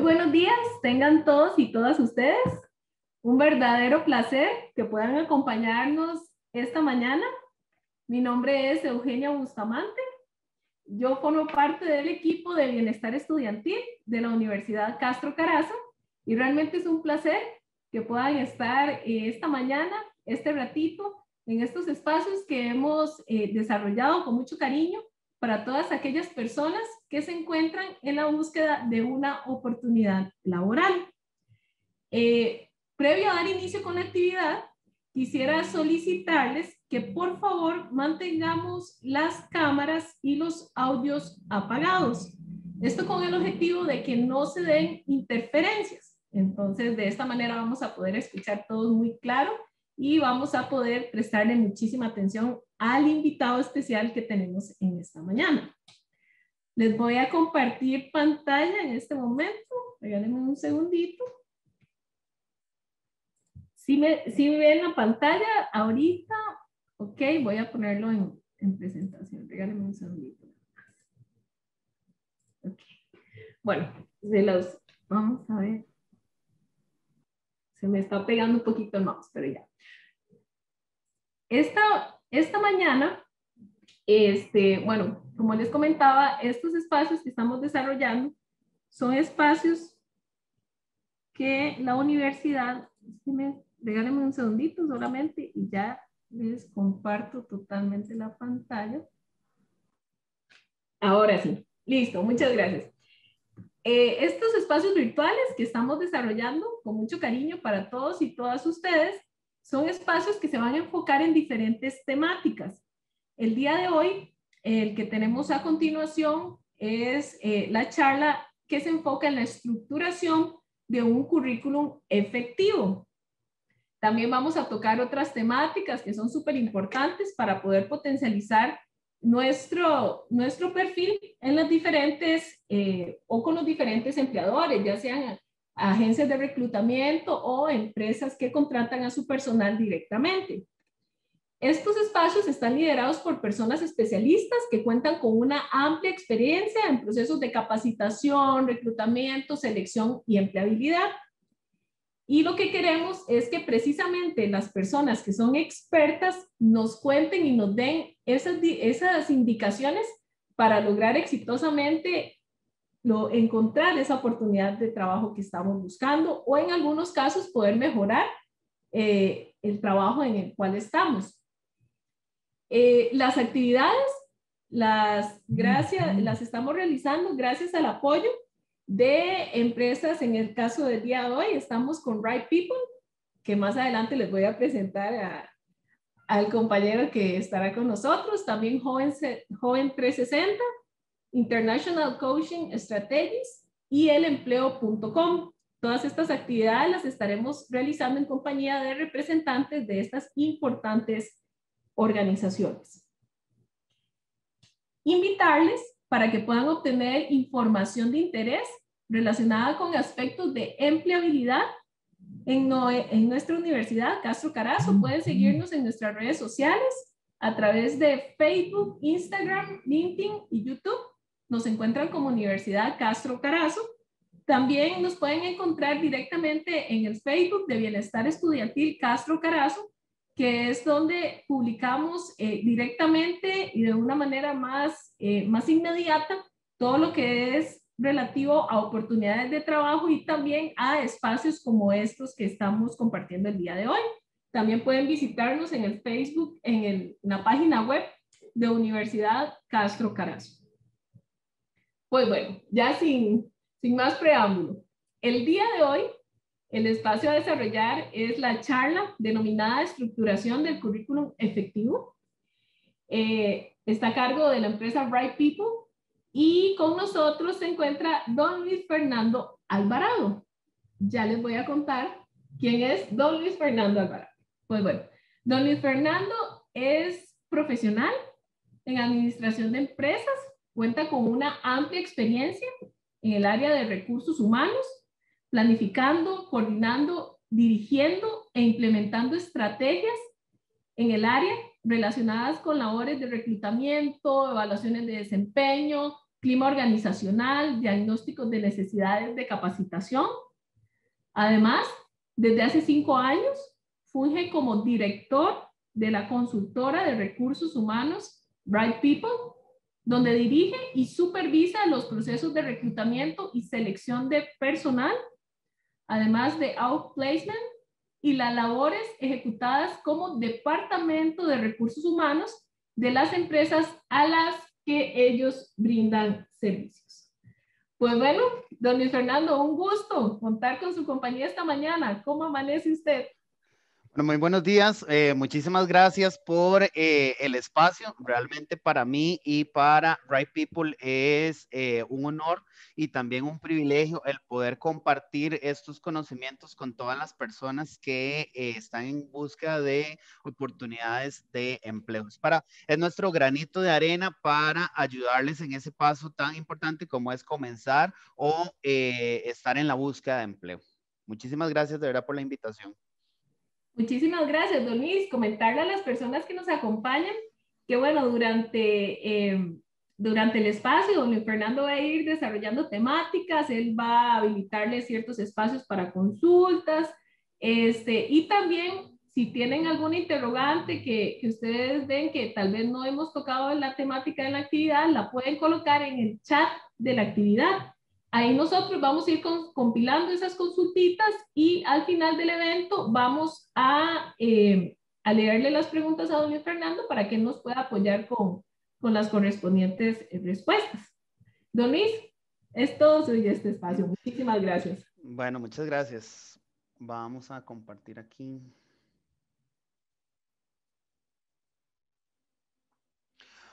buenos días, tengan todos y todas ustedes. Un verdadero placer que puedan acompañarnos esta mañana. Mi nombre es Eugenia Bustamante. Yo formo parte del equipo de bienestar estudiantil de la Universidad Castro Carazo y realmente es un placer que puedan estar eh, esta mañana, este ratito, en estos espacios que hemos eh, desarrollado con mucho cariño para todas aquellas personas que se encuentran en la búsqueda de una oportunidad laboral. Eh, previo a dar inicio con la actividad, quisiera solicitarles que por favor mantengamos las cámaras y los audios apagados. Esto con el objetivo de que no se den interferencias. Entonces, de esta manera vamos a poder escuchar todo muy claro y vamos a poder prestarle muchísima atención al invitado especial que tenemos en esta mañana. Les voy a compartir pantalla en este momento. Regálenme un segundito. Si me, si ven la pantalla ahorita, ok, voy a ponerlo en, en presentación. Regálenme un segundito. Okay. Bueno, de los, vamos a ver. Se me está pegando un poquito el mouse, pero ya. Esta esta mañana, este, bueno, como les comentaba, estos espacios que estamos desarrollando son espacios que la universidad, déjenme un segundito solamente y ya les comparto totalmente la pantalla. Ahora sí, listo, muchas gracias. Eh, estos espacios virtuales que estamos desarrollando con mucho cariño para todos y todas ustedes son espacios que se van a enfocar en diferentes temáticas. El día de hoy, el que tenemos a continuación es eh, la charla que se enfoca en la estructuración de un currículum efectivo. También vamos a tocar otras temáticas que son súper importantes para poder potencializar nuestro, nuestro perfil en las diferentes eh, o con los diferentes empleadores, ya sean agencias de reclutamiento o empresas que contratan a su personal directamente. Estos espacios están liderados por personas especialistas que cuentan con una amplia experiencia en procesos de capacitación, reclutamiento, selección y empleabilidad. Y lo que queremos es que precisamente las personas que son expertas nos cuenten y nos den esas, indicaciones para lograr exitosamente encontrar esa oportunidad de trabajo que estamos buscando o en algunos casos poder mejorar eh, el trabajo en el cual estamos. Eh, las actividades las, gracias, las estamos realizando gracias al apoyo de empresas. En el caso del día de hoy, estamos con Right People, que más adelante les voy a presentar al compañero que estará con nosotros. También Joven, Joven 360 International Coaching Strategies y elempleo.com. Todas estas actividades las estaremos realizando en compañía de representantes de estas importantes organizaciones. Invitarles para que puedan obtener información de interés relacionada con aspectos de empleabilidad en, nuestra universidad, Castro Carazo. Pueden seguirnos en nuestras redes sociales a través de Facebook, Instagram, LinkedIn y YouTube nos encuentran como Universidad Castro Carazo. También nos pueden encontrar directamente en el Facebook de Bienestar Estudiantil Castro Carazo, que es donde publicamos eh, directamente y de una manera más, eh, más inmediata todo lo que es relativo a oportunidades de trabajo y también a espacios como estos que estamos compartiendo el día de hoy. También pueden visitarnos en el Facebook, en la página web de Universidad Castro Carazo. Pues bueno, ya sin, sin más preámbulo. El día de hoy, el espacio a desarrollar es la charla denominada Estructuración del Currículum Efectivo. Eh, está a cargo de la empresa Right People y con nosotros se encuentra don Luis Fernando Alvarado. Ya les voy a contar quién es don Luis Fernando Alvarado. Pues bueno, don Luis Fernando es profesional en administración de empresas Cuenta con una amplia experiencia en el área de recursos humanos, planificando, coordinando, dirigiendo e implementando estrategias en el área relacionadas con labores de reclutamiento, evaluaciones de desempeño, clima organizacional, diagnósticos de necesidades de capacitación. Además, desde hace cinco años, funge como director de la consultora de recursos humanos Bright People, donde dirige y supervisa los procesos de reclutamiento y selección de personal, además de outplacement y las labores ejecutadas como departamento de recursos humanos de las empresas a las que ellos brindan servicios. Pues bueno, don Fernando, un gusto contar con su compañía esta mañana. ¿Cómo amanece usted? Muy buenos días, eh, muchísimas gracias por eh, el espacio. Realmente para mí y para Right People es eh, un honor y también un privilegio el poder compartir estos conocimientos con todas las personas que están en busca de oportunidades de empleo. para, es nuestro granito de arena para ayudarles en ese paso tan importante como es comenzar o estar en la búsqueda de empleo. Muchísimas gracias de verdad por la invitación. Muchísimas gracias, don Luis. Comentarle a las personas que nos acompañan que, bueno, durante, eh, durante el espacio, don Luis Fernando va a ir desarrollando temáticas, él va a habilitarle ciertos espacios para consultas, este, y también si tienen algún interrogante que, que ustedes ven que tal vez no hemos tocado en la temática de la actividad, la pueden colocar en el chat de la actividad Ahí nosotros vamos a ir compilando esas consultitas y al final del evento vamos a, eh, leerle las preguntas a don Fernando para que nos pueda apoyar con, las correspondientes eh, respuestas. Don Luis, es todo sobre este espacio. Muchísimas gracias. Bueno, muchas gracias. Vamos a compartir aquí.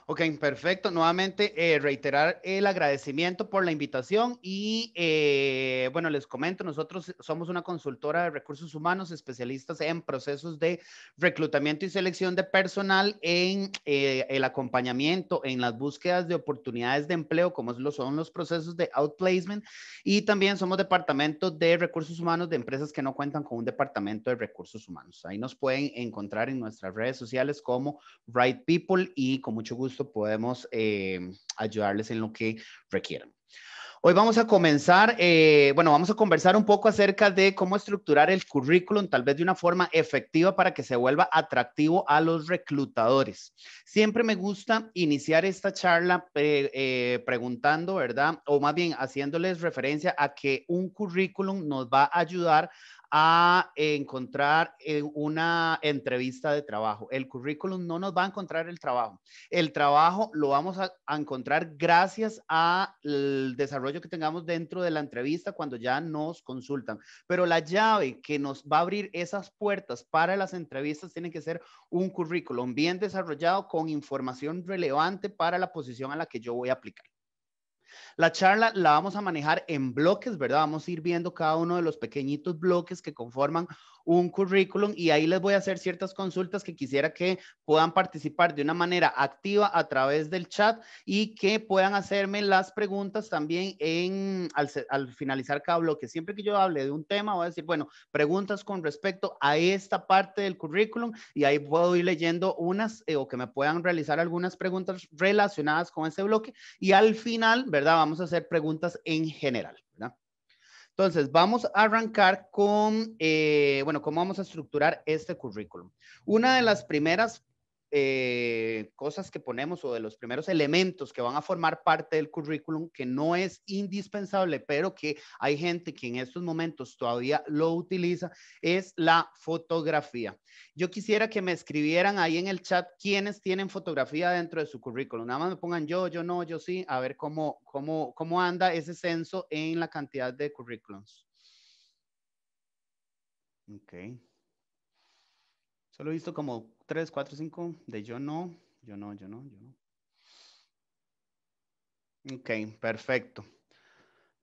Ok, perfecto. Nuevamente, eh, reiterar el agradecimiento por la invitación y, eh, bueno, les comento, nosotros somos una consultora de recursos humanos, especialistas en procesos de reclutamiento y selección de personal en eh, el acompañamiento, en las búsquedas de oportunidades de empleo, como lo son los procesos de outplacement, y también somos departamento de recursos humanos de empresas que no cuentan con un departamento de recursos humanos. Ahí nos pueden encontrar en nuestras redes sociales como Right People y con mucho gusto podemos eh, ayudarles en lo que requieran. Hoy vamos a comenzar, eh, bueno, vamos a conversar un poco acerca de cómo estructurar el currículum, tal vez de una forma efectiva para que se vuelva atractivo a los reclutadores. Siempre me gusta iniciar esta charla eh, preguntando, ¿verdad? O más bien haciéndoles referencia a que un currículum nos va a ayudar a encontrar eh, una entrevista de trabajo. El currículum no nos va a encontrar el trabajo. El trabajo lo vamos a, encontrar gracias al desarrollo que tengamos dentro de la entrevista cuando ya nos consultan. Pero la llave que nos va a abrir esas puertas para las entrevistas tiene que ser un currículum bien desarrollado con información relevante para la posición a la que yo voy a aplicar. La charla la vamos a manejar en bloques, ¿verdad? Vamos a ir viendo cada uno de los pequeñitos bloques que conforman un currículum y ahí les voy a hacer ciertas consultas que quisiera que puedan participar de una manera activa a través del chat y que puedan hacerme las preguntas también en, al, finalizar cada bloque. Siempre que yo hable de un tema, voy a decir, bueno, preguntas con respecto a esta parte del currículum y ahí puedo ir leyendo unas eh, o que me puedan realizar algunas preguntas relacionadas con ese bloque y al final, ¿verdad? Vamos a hacer preguntas en general, ¿verdad? Entonces, vamos a arrancar con, eh, bueno, cómo vamos a estructurar este currículum. Una de las primeras eh, cosas que ponemos o de los primeros elementos que van a formar parte del currículum que no es indispensable, pero que hay gente que en estos momentos todavía lo utiliza, es la fotografía. Yo quisiera que me escribieran ahí en el chat quiénes tienen fotografía dentro de su currículum. Nada más me pongan yo, yo no, yo sí, a ver cómo, cómo, cómo anda ese censo en la cantidad de currículums. Ok. Solo he visto como 3, 4, 5 de yo no, yo no, yo no, yo no. Ok, perfecto.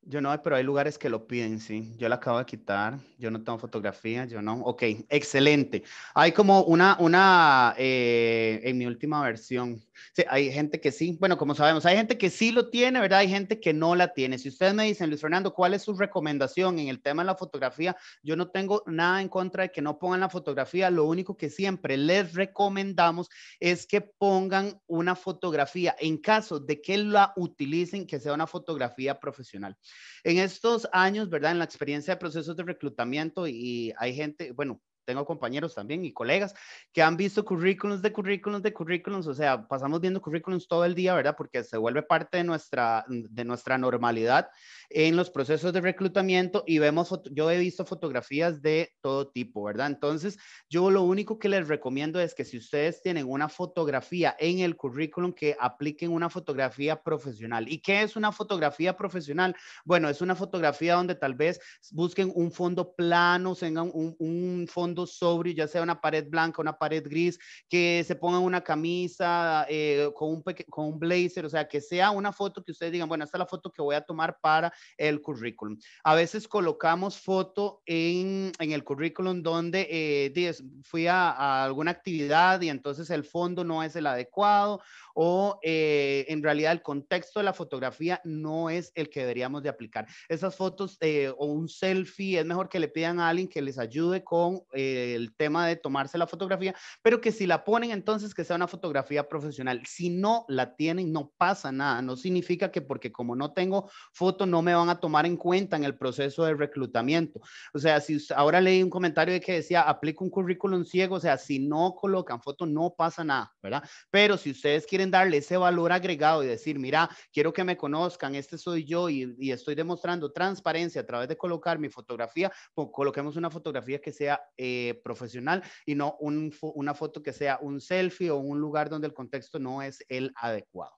Yo no, pero hay lugares que lo piden, sí. Yo la acabo de quitar, yo no tengo fotografía, yo no. Ok, excelente. Hay como una, una, eh, en mi última versión, sí, hay gente que sí, bueno, como sabemos, hay gente que sí lo tiene, ¿verdad? Hay gente que no la tiene. Si ustedes me dicen, Luis Fernando, ¿cuál es su recomendación en el tema de la fotografía? Yo no tengo nada en contra de que no pongan la fotografía. Lo único que siempre les recomendamos es que pongan una fotografía en caso de que la utilicen, que sea una fotografía profesional. En estos años, ¿verdad? En la experiencia de procesos de reclutamiento y hay gente, bueno, tengo compañeros también y colegas que han visto currículums de currículums de currículums, o sea, pasamos viendo currículums todo el día, ¿verdad? Porque se vuelve parte de nuestra, de nuestra normalidad en los procesos de reclutamiento y vemos, yo he visto fotografías de todo tipo, ¿verdad? Entonces, yo lo único que les recomiendo es que si ustedes tienen una fotografía en el currículum, que apliquen una fotografía profesional. ¿Y qué es una fotografía profesional? Bueno, es una fotografía donde tal vez busquen un fondo plano, tengan un, un fondo sobre sobrio, ya sea una pared blanca, una pared gris, que se ponga una camisa eh, con, un con un blazer, o sea, que sea una foto que ustedes digan, bueno, esta es la foto que voy a tomar para el currículum. A veces colocamos foto en, el currículum donde eh, fui a, alguna actividad y entonces el fondo no es el adecuado o eh, en realidad el contexto de la fotografía no es el que deberíamos de aplicar. Esas fotos o un selfie, es mejor que le pidan a alguien que les ayude con eh, el tema de tomarse la fotografía, pero que si la ponen entonces que sea una fotografía profesional. Si no la tienen, no pasa nada. No significa que porque como no tengo foto no me van a tomar en cuenta en el proceso de reclutamiento. O sea, si ahora leí un comentario de que decía, aplico un currículum ciego, o sea, si no colocan foto no pasa nada, ¿verdad? Pero si ustedes quieren darle ese valor agregado y decir, mira, quiero que me conozcan, este soy yo y, estoy demostrando transparencia a través de colocar mi fotografía, pues coloquemos una fotografía que sea... Eh, eh, profesional y no una foto que sea un selfie o un lugar donde el contexto no es el adecuado.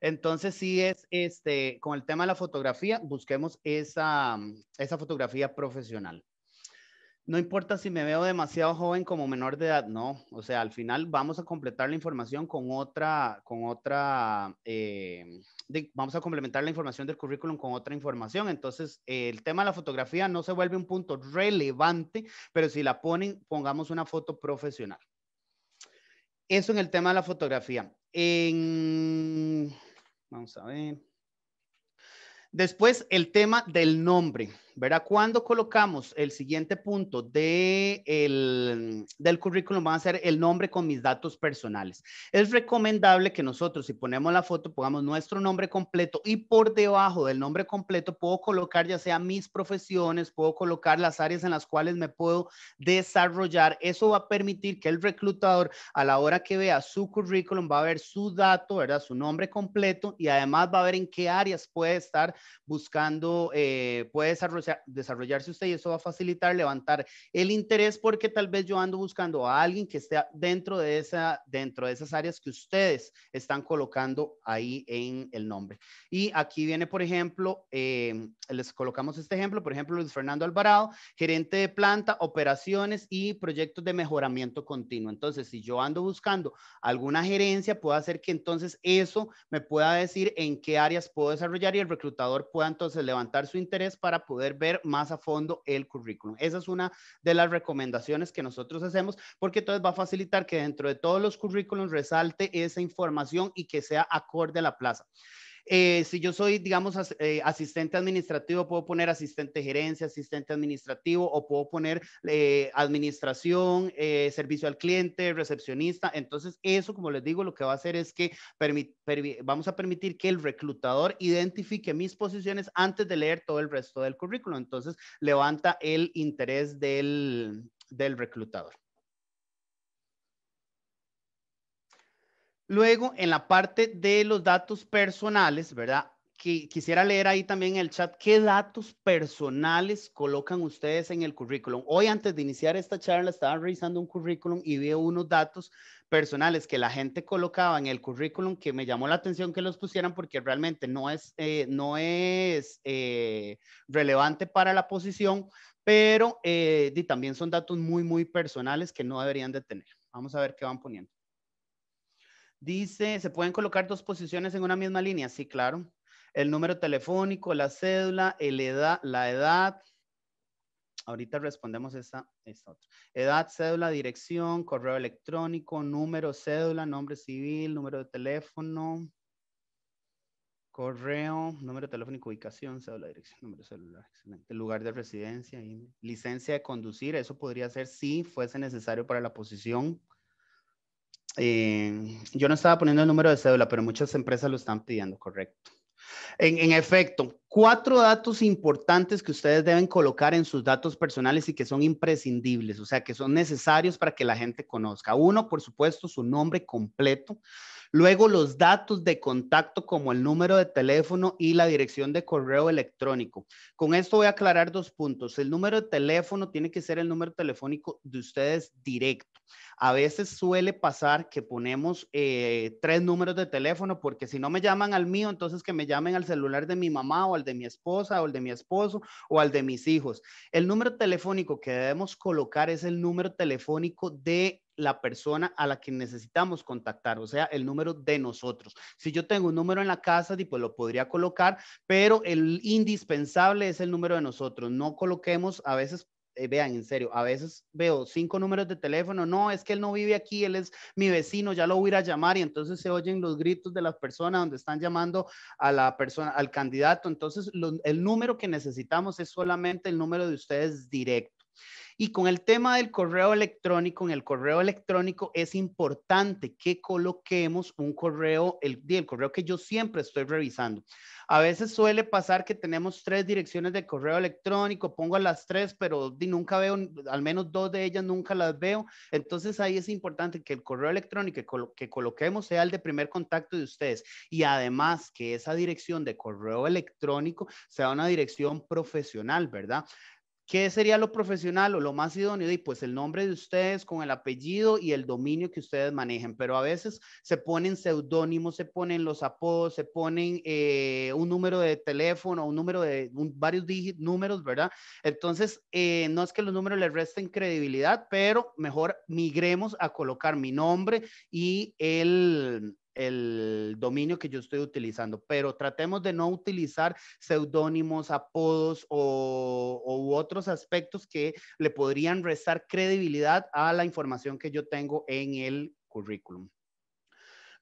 Entonces, si es, este, con el tema de la fotografía, busquemos esa fotografía profesional no importa si me veo demasiado joven como menor de edad, no. O sea, al final vamos a completar la información con otra, con otra, eh, vamos a complementar la información del currículum con otra información. Entonces, el tema de la fotografía no se vuelve un punto relevante, pero si la ponen, pongamos una foto profesional. Eso en el tema de la fotografía. vamos a ver. Después, el tema del nombre. ¿verdad? Cuando colocamos el siguiente punto del currículum, va a ser el nombre con mis datos personales. Es recomendable que nosotros, si ponemos la foto, pongamos nuestro nombre completo y por debajo del nombre completo puedo colocar ya sea mis profesiones, puedo colocar las áreas en las cuales me puedo desarrollar. Eso va a permitir que el reclutador a la hora que vea su currículum va a ver su dato, ¿verdad? Su nombre completo y además va a ver en qué áreas puede estar buscando, eh, puede desarrollar sea, desarrollarse usted y eso va a facilitar levantar el interés porque tal vez yo ando buscando a alguien que esté dentro de, esa, dentro de esas áreas que ustedes están colocando ahí en el nombre. Y aquí viene, por ejemplo, em, les colocamos este ejemplo, por ejemplo, Luis Fernando Alvarado, gerente de planta, operaciones y proyectos de mejoramiento continuo. Entonces, si yo ando buscando alguna gerencia, puedo hacer que entonces eso me pueda decir en qué áreas puedo desarrollar y el reclutador pueda entonces levantar su interés para poder ver más a fondo el currículum. Esa es una de las recomendaciones que nosotros hacemos porque entonces va a facilitar que dentro de todos los currículums resalte esa información y que sea acorde a la plaza. Eh, si yo soy, digamos, eh, asistente administrativo, puedo poner asistente gerencia, asistente administrativo o puedo poner eh, administración, servicio al cliente, recepcionista. Entonces, eso, como les digo, lo que va a hacer es que vamos a permitir que el reclutador identifique mis posiciones antes de leer todo el resto del currículo. Entonces, levanta el interés del reclutador. Luego, en la parte de los datos personales, ¿verdad? quisiera leer ahí también en el chat qué datos personales colocan ustedes en el currículum. Hoy, antes de iniciar esta charla, estaba revisando un currículum y vi unos datos personales que la gente colocaba en el currículum que me llamó la atención que los pusieran porque realmente no es, eh, no es eh, relevante para la posición, pero eh, también son datos muy, muy personales que no deberían de tener. Vamos a ver qué van poniendo. Dice, ¿se pueden colocar dos posiciones en una misma línea? Sí, claro. El número telefónico, la cédula, la edad. Ahorita respondemos esa, otra. Edad, cédula, dirección, correo electrónico, número, cédula, nombre civil, número de teléfono, correo, número telefónico, ubicación, cédula, dirección, número celular, excelente. Lugar de residencia, y licencia de conducir, eso podría ser si fuese necesario para la posición eh, yo no estaba poniendo el número de cédula, pero muchas empresas lo están pidiendo, correcto. en, efecto, cuatro datos importantes que ustedes deben colocar en sus datos personales y que son imprescindibles, o sea, que son necesarios para que la gente conozca. Uno, por supuesto, su nombre completo. Luego, los datos de contacto como el número de teléfono y la dirección de correo electrónico. Con esto voy a aclarar dos puntos. El número de teléfono tiene que ser el número telefónico de ustedes directo a veces suele pasar que ponemos eh, tres números de teléfono porque si no me llaman al mío, entonces que me llamen al celular de mi mamá o al de mi esposa o al de mi esposo o al de mis hijos. El número telefónico que debemos colocar es el número telefónico de la persona a la que necesitamos contactar, o sea, el número de nosotros. Si yo tengo un número en la casa, pues lo podría colocar, pero el indispensable es el número de nosotros. No coloquemos, a veces eh, vean, en serio, a veces veo cinco números de teléfono, no, es que él no vive aquí, él es mi vecino, ya lo voy a llamar y entonces se oyen los gritos de las personas donde están llamando a la persona, al candidato. Entonces, el número que necesitamos es solamente el número de ustedes directo. Y con el tema del correo electrónico, en el correo electrónico es importante que coloquemos un correo, el, correo que yo siempre estoy revisando. A veces suele pasar que tenemos tres direcciones de correo electrónico, pongo las tres, pero nunca veo, al menos dos de ellas nunca las veo. Entonces ahí es importante que el correo electrónico que, que coloquemos sea el de primer contacto de ustedes. Y además que esa dirección de correo electrónico sea una dirección profesional, ¿verdad? ¿Qué sería lo profesional o lo más idóneo? Y pues el nombre de ustedes con el apellido y el dominio que ustedes manejen, pero a veces se ponen seudónimos, se ponen los apodos, se ponen eh, un número de teléfono, un número de varios números, ¿verdad? Entonces, eh, no es que los números les resten credibilidad, pero mejor migremos a colocar mi nombre y el, el dominio que yo estoy utilizando, pero tratemos de no utilizar seudónimos, apodos o, u otros aspectos que le podrían restar credibilidad a la información que yo tengo en el currículum.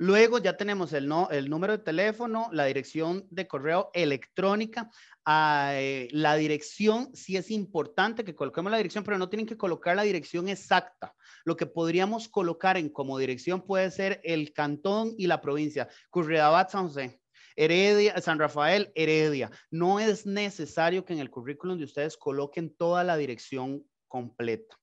Luego ya tenemos el, número de teléfono, la dirección de correo electrónica, ah, eh, la dirección, sí es importante que coloquemos la dirección, pero no tienen que colocar la dirección exacta. Lo que podríamos colocar en como dirección puede ser el cantón y la provincia, Curridabat, San José. Heredia, San Rafael, Heredia. No es necesario que en el currículum de ustedes coloquen toda la dirección completa.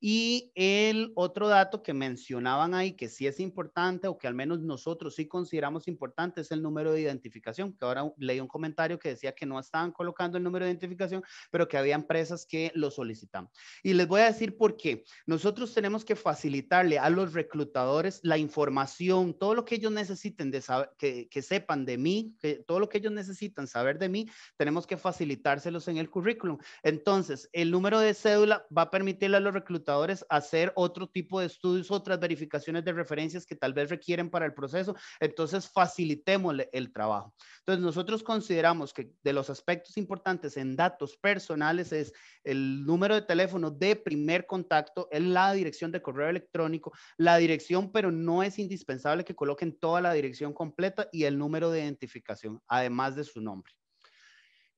Y el otro dato que mencionaban ahí, que sí es importante o que al menos nosotros sí consideramos importante, es el número de identificación, que ahora leí un comentario que decía que no estaban colocando el número de identificación, pero que había empresas que lo solicitan. Y les voy a decir por qué. Nosotros tenemos que facilitarle a los reclutadores la información, todo lo que ellos necesiten de saber, que, que sepan de mí, que todo lo que ellos necesitan saber de mí, tenemos que facilitárselos en el currículum. Entonces, el número de cédula va a permitirle a los reclutadores hacer otro tipo de estudios, otras verificaciones de referencias que tal vez requieren para el proceso. Entonces, facilitémosle el trabajo. Entonces, nosotros consideramos que de los aspectos importantes en datos personales es el número de teléfono de primer contacto, es la dirección de correo electrónico, la dirección, pero no es indispensable que coloquen toda la dirección completa y el número de identificación, además de su nombre.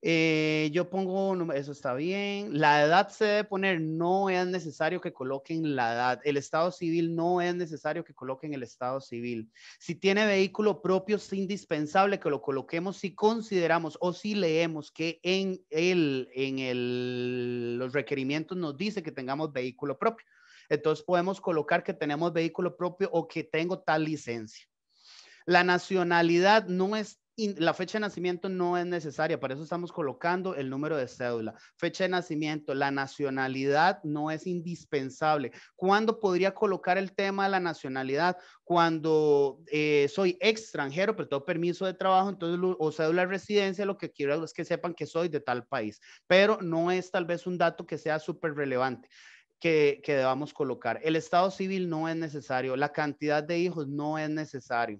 Eh, yo pongo, eso está bien. La edad se debe poner, no es necesario que coloquen la edad. El estado civil no es necesario que coloquen el estado civil. Si tiene vehículo propio, es indispensable que lo coloquemos si consideramos o si leemos que en, el, en el, los requerimientos nos dice que tengamos vehículo propio. Entonces podemos colocar que tenemos vehículo propio o que tengo tal licencia. La nacionalidad no es la fecha de nacimiento no es necesaria, para eso estamos colocando el número de cédula. Fecha de nacimiento, la nacionalidad no es indispensable. ¿Cuándo podría colocar el tema de la nacionalidad? Cuando eh, soy extranjero, pero pues tengo permiso de trabajo, entonces o cédula de residencia, lo que quiero es que sepan que soy de tal país, pero no es tal vez un dato que sea súper relevante. Que, que debamos colocar. El estado civil no es necesario, la cantidad de hijos no es necesario.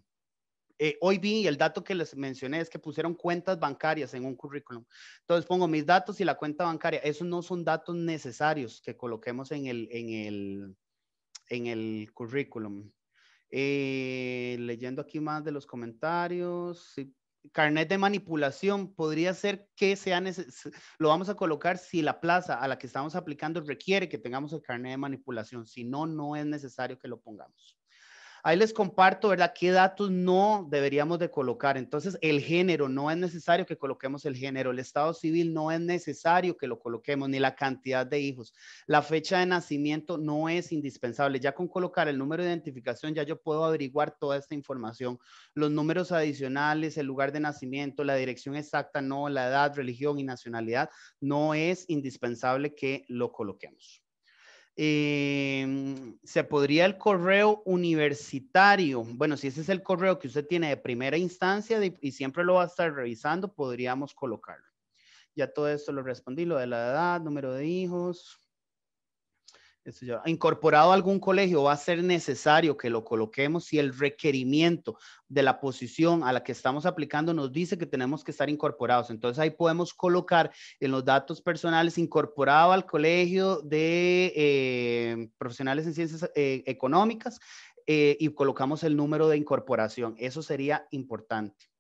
Eh, hoy vi el dato que les mencioné es que pusieron cuentas bancarias en un currículum. Entonces pongo mis datos y la cuenta bancaria. Esos no son datos necesarios que coloquemos en el, en el, en el currículum. Eh, leyendo aquí más de los comentarios. Carnet de manipulación podría ser que sea lo vamos a colocar si la plaza a la que estamos aplicando requiere que tengamos el carnet de manipulación. Si no, no es necesario que lo pongamos. Ahí les comparto, ¿verdad? ¿Qué datos no deberíamos de colocar? Entonces, el género, no es necesario que coloquemos el género, el estado civil no es necesario que lo coloquemos, ni la cantidad de hijos. La fecha de nacimiento no es indispensable. Ya con colocar el número de identificación, ya yo puedo averiguar toda esta información. Los números adicionales, el lugar de nacimiento, la dirección exacta, no, la edad, religión y nacionalidad, no es indispensable que lo coloquemos. Em, se podría el correo universitario. Bueno, si ese es el correo que usted tiene de primera instancia y siempre lo va a estar revisando, podríamos colocarlo. Ya todo esto lo respondí, lo de la edad, número de hijos, ¿Incorporado a algún colegio va a ser necesario que lo coloquemos si el requerimiento de la posición a la que estamos aplicando nos dice que tenemos que estar incorporados? Entonces ahí podemos colocar en los datos personales incorporado al colegio de eh, profesionales en ciencias eh, económicas eh, y colocamos el número de incorporación. Eso sería importante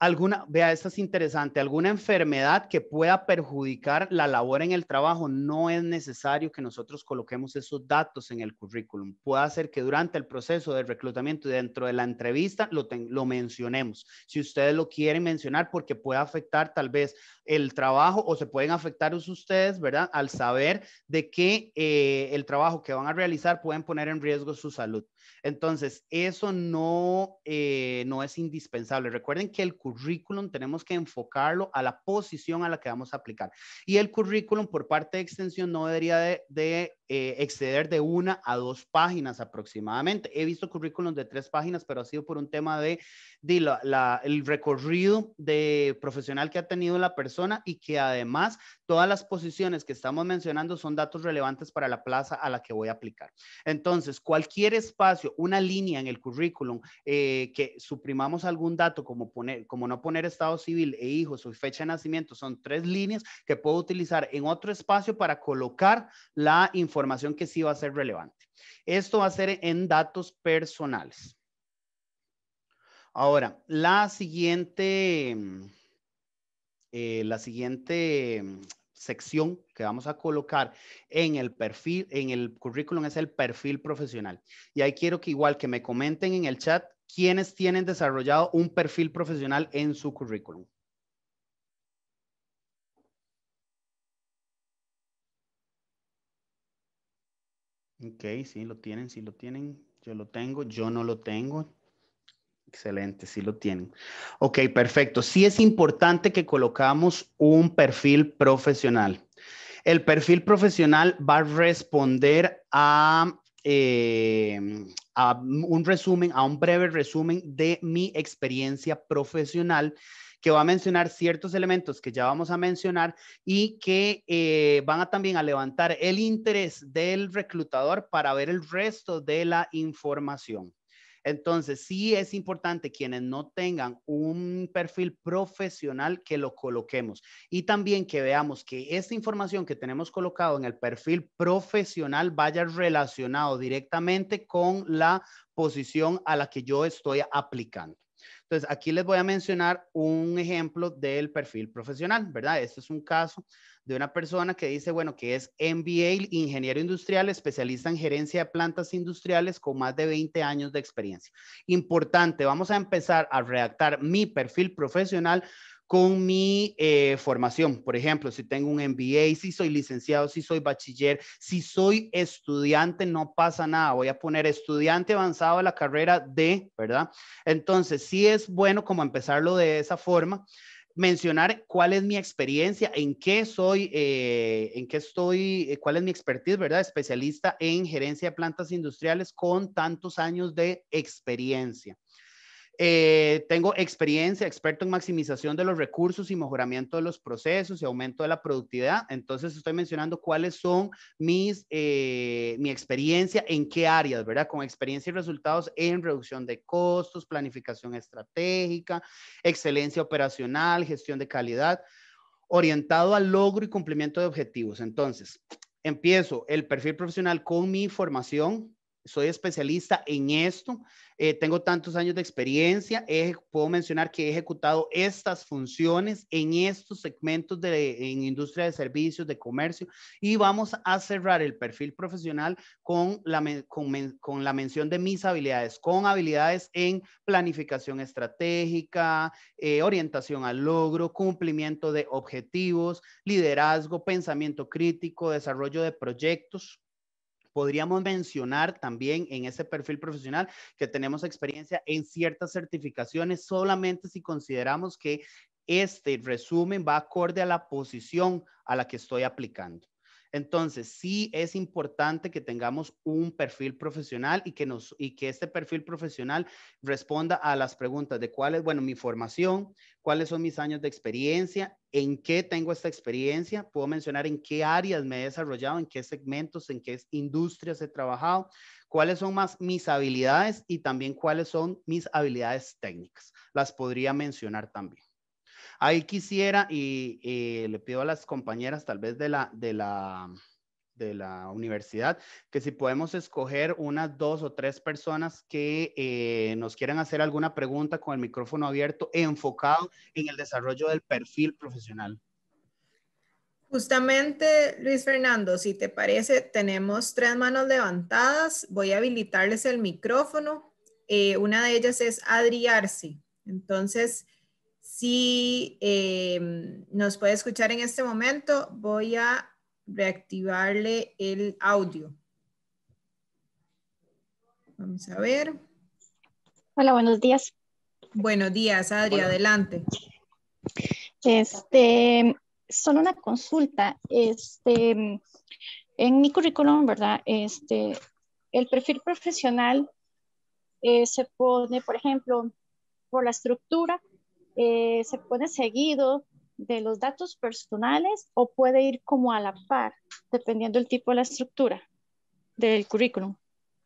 alguna, vea, esto es interesante, alguna enfermedad que pueda perjudicar la labor en el trabajo, no es necesario que nosotros coloquemos esos datos en el currículum. Puede hacer que durante el proceso de reclutamiento y dentro de la entrevista lo, lo mencionemos, si ustedes lo quieren mencionar, porque puede afectar tal vez el trabajo o se pueden afectar ustedes, ¿verdad? Al saber de que eh, el trabajo que van a realizar pueden poner en riesgo su salud. Entonces, eso no, eh, no es indispensable. Recuerden que el currículum currículum tenemos que enfocarlo a la posición a la que vamos a aplicar. Y el currículum por parte de extensión no debería de, eh, exceder de una a dos páginas aproximadamente. He visto currículums de tres páginas, pero ha sido por un tema de, la, el recorrido de profesional que ha tenido la persona y que además todas las posiciones que estamos mencionando son datos relevantes para la plaza a la que voy a aplicar. Entonces, cualquier espacio, una línea en el currículum eh, que suprimamos algún dato como poner, como como no poner estado civil e hijos o fecha de nacimiento, son tres líneas que puedo utilizar en otro espacio para colocar la información que sí va a ser relevante. Esto va a ser en datos personales. Ahora, la siguiente, eh, la siguiente mm, sección que vamos a colocar en el perfil, en el currículum es el perfil profesional. Y ahí quiero que igual que me comenten en el chat quienes tienen desarrollado un perfil profesional en su currículum. Ok, sí lo tienen, sí lo tienen. Yo lo tengo, yo no lo tengo. Excelente, sí lo tienen. Ok, perfecto. Sí es importante que colocamos un perfil profesional. El perfil profesional va a responder a Em, a un resumen, a un breve resumen de mi experiencia profesional que va a mencionar ciertos elementos que ya vamos a mencionar y que eh, van a también a levantar el interés del reclutador para ver el resto de la información. Entonces, sí es importante quienes no tengan un perfil profesional que lo coloquemos y también que veamos que esta información que tenemos colocado en el perfil profesional vaya relacionado directamente con la posición a la que yo estoy aplicando. Entonces, aquí les voy a mencionar un ejemplo del perfil profesional, ¿verdad? Este es un caso de una persona que dice, bueno, que es MBA, ingeniero industrial, especialista en gerencia de plantas industriales con más de 20 años de experiencia. Importante, vamos a empezar a redactar mi perfil profesional con mi eh, formación. Por ejemplo, si tengo un MBA, si soy licenciado, si soy bachiller, si soy estudiante, no pasa nada. Voy a poner estudiante avanzado de la carrera de, ¿verdad? Entonces, sí es bueno como empezarlo de esa forma mencionar cuál es mi experiencia, en qué soy, eh, en qué estoy, eh, cuál es mi expertise, ¿verdad? Especialista en gerencia de plantas industriales con tantos años de experiencia. Eh, tengo experiencia, experto en maximización de los recursos y mejoramiento de los procesos y aumento de la productividad. Entonces estoy mencionando cuáles son mis, eh, mi experiencia en qué áreas, ¿verdad? Con experiencia y resultados en reducción de costos, planificación estratégica, excelencia operacional, gestión de calidad, orientado al logro y cumplimiento de objetivos. Entonces, empiezo el perfil profesional con mi formación, soy especialista en esto, eh, tengo tantos años de experiencia, puedo mencionar que he ejecutado estas funciones en estos segmentos de en industria de servicios, de comercio, y vamos a cerrar el perfil profesional con la, con, la mención de mis habilidades, con habilidades en planificación estratégica, eh, orientación al logro, cumplimiento de objetivos, liderazgo, pensamiento crítico, desarrollo de proyectos Podríamos mencionar también en ese perfil profesional que tenemos experiencia en ciertas certificaciones solamente si consideramos que este resumen va acorde a la posición a la que estoy aplicando. Entonces, sí es importante que tengamos un perfil profesional y que, y que este perfil profesional responda a las preguntas de cuál es, bueno, mi formación, cuáles son mis años de experiencia, en qué tengo esta experiencia, puedo mencionar en qué áreas me he desarrollado, en qué segmentos, en qué industrias he trabajado, cuáles son más mis habilidades y también cuáles son mis habilidades técnicas. Las podría mencionar también. Ahí quisiera, y, eh, le pido a las compañeras tal vez de la, de la, de la universidad, que si podemos escoger unas dos o tres personas que eh, nos quieran hacer alguna pregunta con el micrófono abierto enfocado en el desarrollo del perfil profesional. Justamente, Luis Fernando, si te parece, tenemos tres manos levantadas. Voy a habilitarles el micrófono. Eh, una de ellas es Adri Arce. Entonces, si em, nos puede escuchar en este momento, voy a reactivarle el audio. Vamos a ver. Hola, buenos días. Buenos días, Adri, adelante. Este, solo una consulta. Este, en mi currículum, ¿verdad? Este, el perfil profesional eh, se pone, por ejemplo, por la estructura eh, se pone seguido de los datos personales o puede ir como a la par, dependiendo del tipo de la estructura del currículum.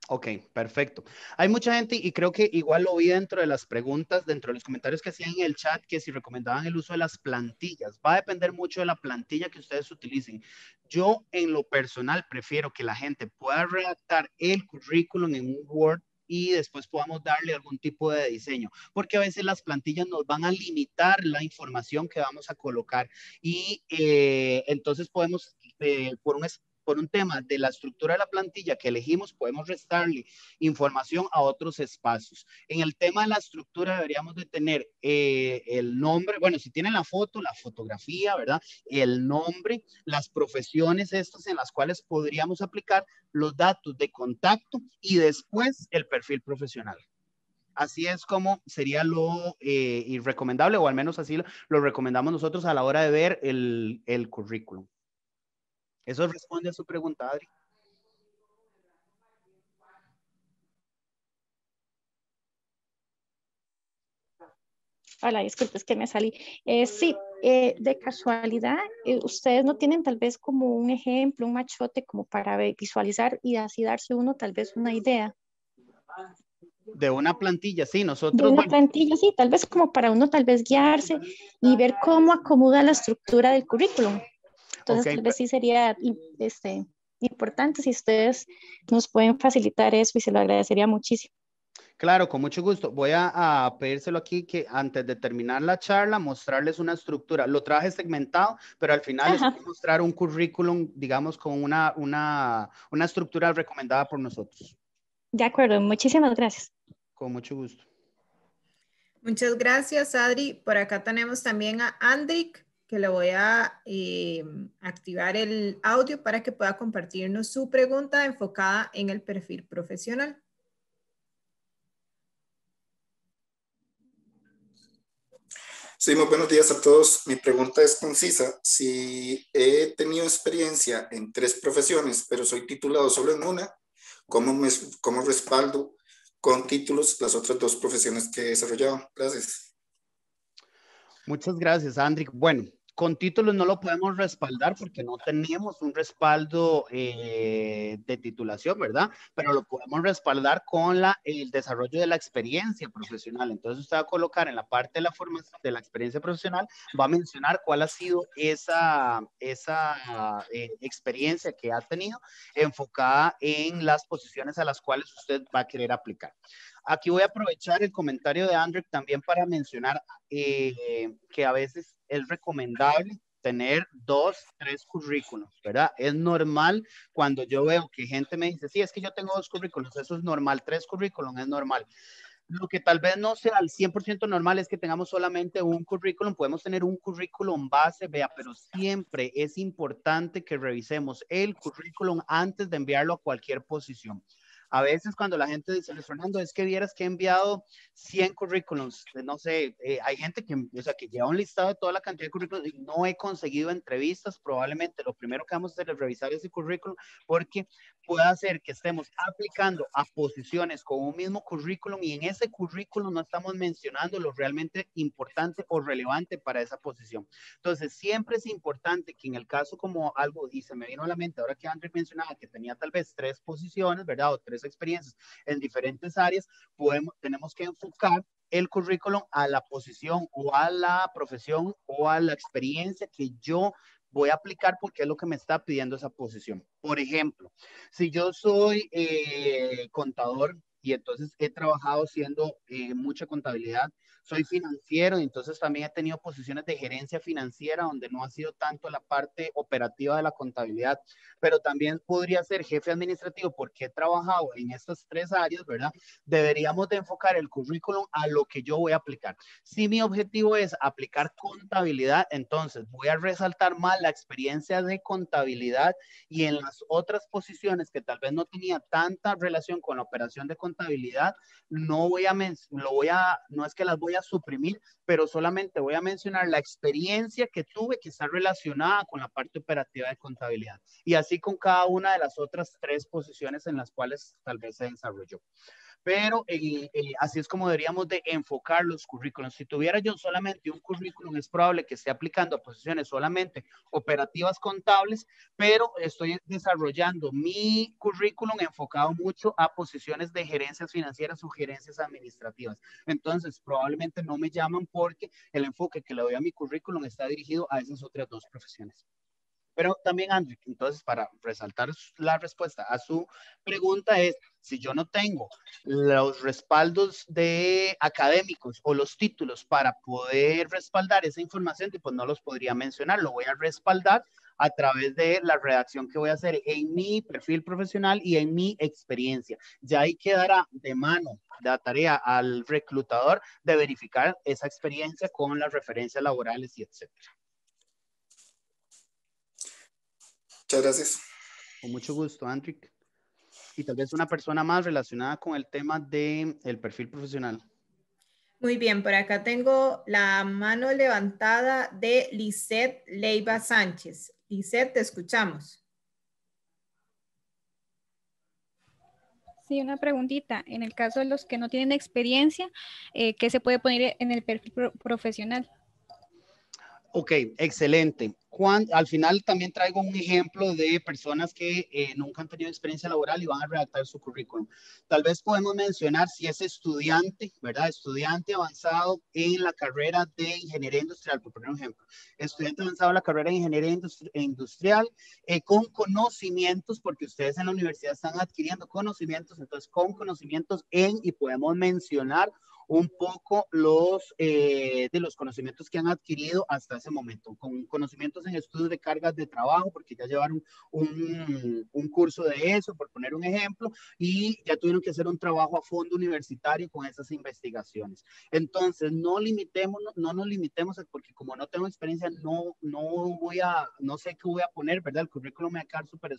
Ok, perfecto. Hay mucha gente y creo que igual lo vi dentro de las preguntas, dentro de los comentarios que hacían en el chat, que si recomendaban el uso de las plantillas. Va a depender mucho de la plantilla que ustedes utilicen. Yo en lo personal prefiero que la gente pueda redactar el currículum en un Word y después podamos darle algún tipo de diseño, porque a veces las plantillas nos van a limitar la información que vamos a colocar y eh, entonces podemos, eh, por un, por un tema de la estructura de la plantilla que elegimos, podemos restarle información a otros espacios. En el tema de la estructura deberíamos de tener eh, el nombre, bueno, si tienen la foto, la fotografía, ¿verdad? El nombre, las profesiones estas en las cuales podríamos aplicar los datos de contacto y después el perfil profesional. Así es como sería lo eh, recomendable, o al menos así lo, recomendamos nosotros a la hora de ver el currículum. ¿Eso responde a su pregunta, Adri? Hola, disculpe, es que me salí. Eh, sí, eh, de casualidad, eh, ustedes no tienen tal vez como un ejemplo, un machote como para visualizar y así darse uno tal vez una idea. De una plantilla, sí, nosotros. De una plantilla, sí, tal vez como para uno tal vez guiarse y ver cómo acomoda la estructura del currículum. Entonces, tal vez pues sí sería este, importante si ustedes nos pueden facilitar eso y se lo agradecería muchísimo. Claro, con mucho gusto. Voy a, pedírselo aquí que antes de terminar la charla, mostrarles una estructura. Lo traje segmentado, pero al final es mostrar un currículum, digamos, con una, una, una estructura recomendada por nosotros. De acuerdo, muchísimas gracias. Con mucho gusto. Muchas gracias, Adri. Por acá tenemos también a Andric que le voy a eh, activar el audio para que pueda compartirnos su pregunta enfocada en el perfil profesional. Sí, muy buenos días a todos. Mi pregunta es concisa. Si he tenido experiencia en tres profesiones, pero soy titulado solo en una, ¿cómo, me, cómo respaldo con títulos las otras dos profesiones que he desarrollado? Gracias. Muchas gracias, Andrick. Bueno, con títulos no lo podemos respaldar porque no tenemos un respaldo eh, de titulación, ¿verdad? Pero lo podemos respaldar con el desarrollo de la experiencia profesional. Entonces usted va a colocar en la parte de la formación de la experiencia profesional, va a mencionar cuál ha sido esa, esa eh, experiencia que ha tenido enfocada en las posiciones a las cuales usted va a querer aplicar. Aquí voy a aprovechar el comentario de Andrew también para mencionar eh, que a veces es recomendable tener dos, tres currículos, ¿verdad? Es normal cuando yo veo que gente me dice, sí, es que yo tengo dos currículos, eso es normal, tres currículos es normal. Lo que tal vez no sea al 100% normal es que tengamos solamente un currículum, podemos tener un currículum base, vea, pero siempre es importante que revisemos el currículum antes de enviarlo a cualquier posición. A veces cuando la gente dice, Luis Fernando, es que vieras que he enviado 100 currículums, no sé, eh, hay gente que, o sea, que lleva un listado de toda la cantidad de currículums y no he conseguido entrevistas, probablemente lo primero que vamos a hacer es revisar ese currículum porque pueda hacer que estemos aplicando a posiciones con un mismo currículum y en ese currículum no estamos mencionando lo realmente importante o relevante para esa posición. Entonces, siempre es importante que en el caso como algo, dice, me vino a la mente ahora que André mencionaba que tenía tal vez tres posiciones, ¿verdad? O tres experiencias en diferentes áreas, podemos, tenemos que enfocar el currículum a la posición o a la profesión o a la experiencia que yo voy a aplicar porque es lo que me está pidiendo esa posición. Por ejemplo, si yo soy eh, contador y entonces he trabajado siendo eh, mucha contabilidad soy financiero, entonces también he tenido posiciones de gerencia financiera donde no ha sido tanto la parte operativa de la contabilidad, pero también podría ser jefe administrativo porque he trabajado en estas tres áreas, ¿verdad? Deberíamos de enfocar el currículum a lo que yo voy a aplicar. Si mi objetivo es aplicar contabilidad, entonces voy a resaltar más la experiencia de contabilidad y en las otras posiciones que tal vez no tenía tanta relación con la operación de contabilidad, no voy a, lo voy a, no es que las voy a suprimir, pero solamente voy a mencionar la experiencia que tuve que está relacionada con la parte operativa de contabilidad. Y así con cada una de las otras tres posiciones en las cuales tal vez se desarrolló pero eh, eh, así es como deberíamos de enfocar los currículums. Si tuviera yo solamente un currículum, es probable que esté aplicando a posiciones solamente operativas contables, pero estoy desarrollando mi currículum enfocado mucho a posiciones de gerencias financieras o gerencias administrativas. Entonces, probablemente no me llaman porque el enfoque que le doy a mi currículum está dirigido a esas otras dos profesiones. Pero también, Andrew, entonces, para resaltar la respuesta a su pregunta es, si yo no tengo los respaldos de académicos o los títulos para poder respaldar esa información, pues no los podría mencionar, lo voy a respaldar a través de la redacción que voy a hacer en mi perfil profesional y en mi experiencia. Ya ahí quedará de mano la tarea al reclutador de verificar esa experiencia con las referencias laborales y etcétera. Muchas gracias. Con mucho gusto, Andrick. Y tal vez una persona más relacionada con el tema del el perfil profesional. Muy bien, por acá tengo la mano levantada de Lisette Leiva Sánchez. Lisette, te escuchamos. Sí, una preguntita. En el caso de los que no tienen experiencia, eh, ¿qué se puede poner en el perfil profesional? Ok, excelente. Juan, al final también traigo un ejemplo de personas que eh, nunca han tenido experiencia laboral y van a redactar su currículum. Tal vez podemos mencionar si es estudiante, ¿verdad? Estudiante avanzado en la carrera de ingeniería industrial, por poner un ejemplo. Estudiante avanzado en la carrera de ingeniería industrial eh, con conocimientos, porque ustedes en la universidad están adquiriendo conocimientos, entonces con conocimientos en y podemos mencionar un poco los, eh, de los conocimientos que han adquirido hasta ese momento, con conocimientos en estudios de cargas de trabajo, porque ya llevaron un, curso de eso, por poner un ejemplo, y ya tuvieron que hacer un trabajo a fondo universitario con esas investigaciones. Entonces, no limitemos, no nos limitemos, porque como no tengo experiencia, no, no voy a, no sé qué voy a poner, ¿verdad? El currículum me va a quedar súper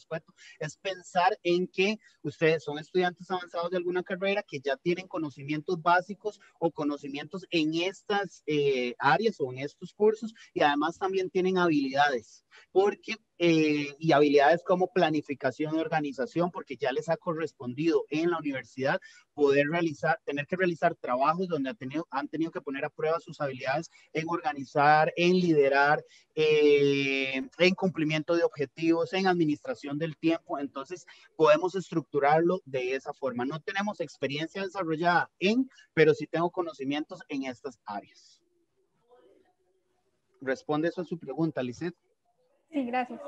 Es pensar en que ustedes son estudiantes avanzados de alguna carrera que ya tienen conocimientos básicos o conocimientos en estas eh, áreas o en estos cursos y además también tienen habilidades, porque eh, y habilidades como planificación y organización, porque ya les ha correspondido en la universidad poder realizar, tener que realizar trabajos donde han tenido, han tenido que poner a prueba sus habilidades en organizar, en liderar, eh, en cumplimiento de objetivos, en administración del tiempo. Entonces, podemos estructurarlo de esa forma. No tenemos experiencia desarrollada en, pero sí tengo conocimientos en estas áreas. ¿Responde eso a su pregunta, Lisette? Sí, gracias.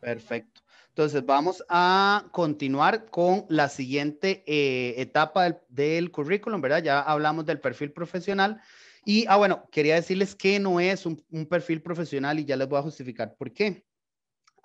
Perfecto. Entonces vamos a continuar con la siguiente eh, etapa del, currículum, ¿verdad? Ya hablamos del perfil profesional. Y, ah, bueno, quería decirles que no es un perfil profesional y ya les voy a justificar por qué.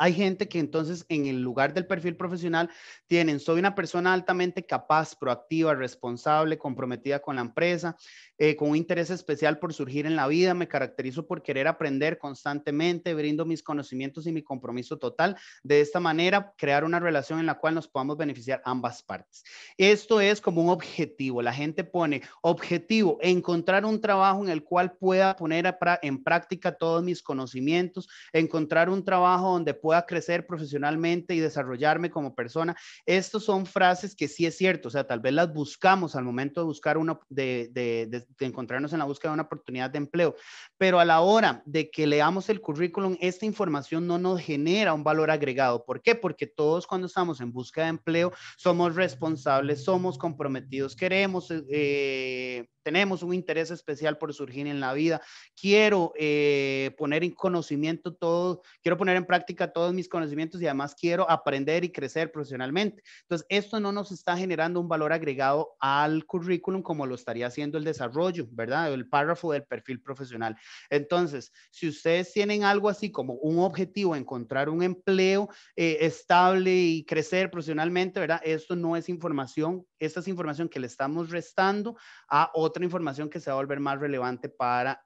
Hay gente que entonces en el lugar del perfil profesional tienen, soy una persona altamente capaz, proactiva, responsable, comprometida con la empresa, eh, con un interés especial por surgir en la vida, me caracterizo por querer aprender constantemente, brindo mis conocimientos y mi compromiso total. De esta manera, crear una relación en la cual nos podamos beneficiar ambas partes. Esto es como un objetivo. La gente pone objetivo, encontrar un trabajo en el cual pueda poner en práctica todos mis conocimientos, encontrar un trabajo donde pueda pueda crecer profesionalmente y desarrollarme como persona. Estas son frases que sí es cierto, o sea, tal vez las buscamos al momento de buscar una, de, encontrarnos en la búsqueda de una oportunidad de empleo, pero a la hora de que leamos el currículum, esta información no nos genera un valor agregado. ¿Por qué? Porque todos cuando estamos en busca de empleo somos responsables, somos comprometidos, queremos... Eh, tenemos un interés especial por surgir en la vida. Quiero eh, poner en conocimiento todo, quiero poner en práctica todos mis conocimientos y además quiero aprender y crecer profesionalmente. Entonces, esto no nos está generando un valor agregado al currículum como lo estaría haciendo el desarrollo, ¿verdad? El párrafo del perfil profesional. Entonces, si ustedes tienen algo así como un objetivo, encontrar un empleo eh, estable y crecer profesionalmente, ¿verdad? Esto no es información, esta es información que le estamos restando a otros otra información que se va a volver más relevante para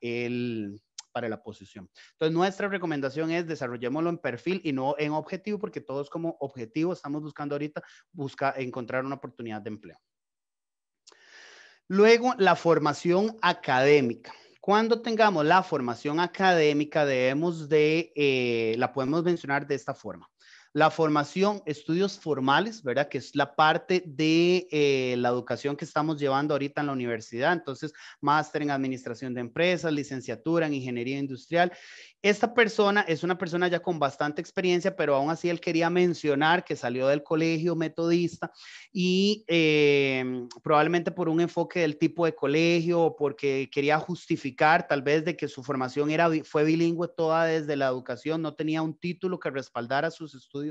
la posición. Entonces, nuestra recomendación es desarrollémoslo en perfil y no en objetivo, porque todos como objetivo estamos buscando ahorita busca, encontrar una oportunidad de empleo. Luego, la formación académica. Cuando tengamos la formación académica, debemos de, eh, la podemos mencionar de esta forma. La formación, estudios formales, ¿verdad? Que es la parte de eh, la educación que estamos llevando ahorita en la universidad. Entonces, máster en administración de empresas, licenciatura en ingeniería industrial. Esta persona es una persona ya con bastante experiencia, pero aún así él quería mencionar que salió del colegio metodista y em, probablemente por un enfoque del tipo de colegio o porque quería justificar tal vez de que su formación era, fue bilingüe toda desde la educación, no tenía un título que respaldara sus estudios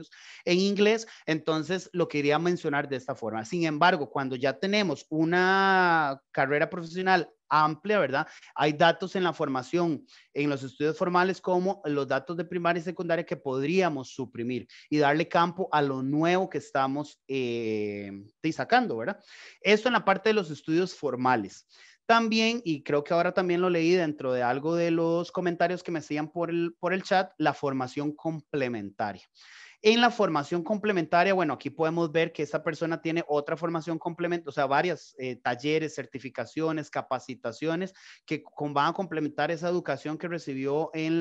en inglés, entonces lo quería mencionar de esta forma. Sin embargo, cuando ya tenemos una carrera profesional amplia, ¿verdad? Hay datos en la formación, en los estudios formales, como los datos de primaria y secundaria que podríamos suprimir y darle campo a lo nuevo que estamos eh, sacando, ¿verdad? Esto en la parte de los estudios formales. También, y creo que ahora también lo leí dentro de algo de los comentarios que me hacían por el, por el chat, la formación complementaria. En la formación complementaria, bueno, aquí podemos ver que esa persona tiene otra formación complementaria, o sea, varias eh, talleres, certificaciones, capacitaciones que van a complementar esa educación que recibió mm, en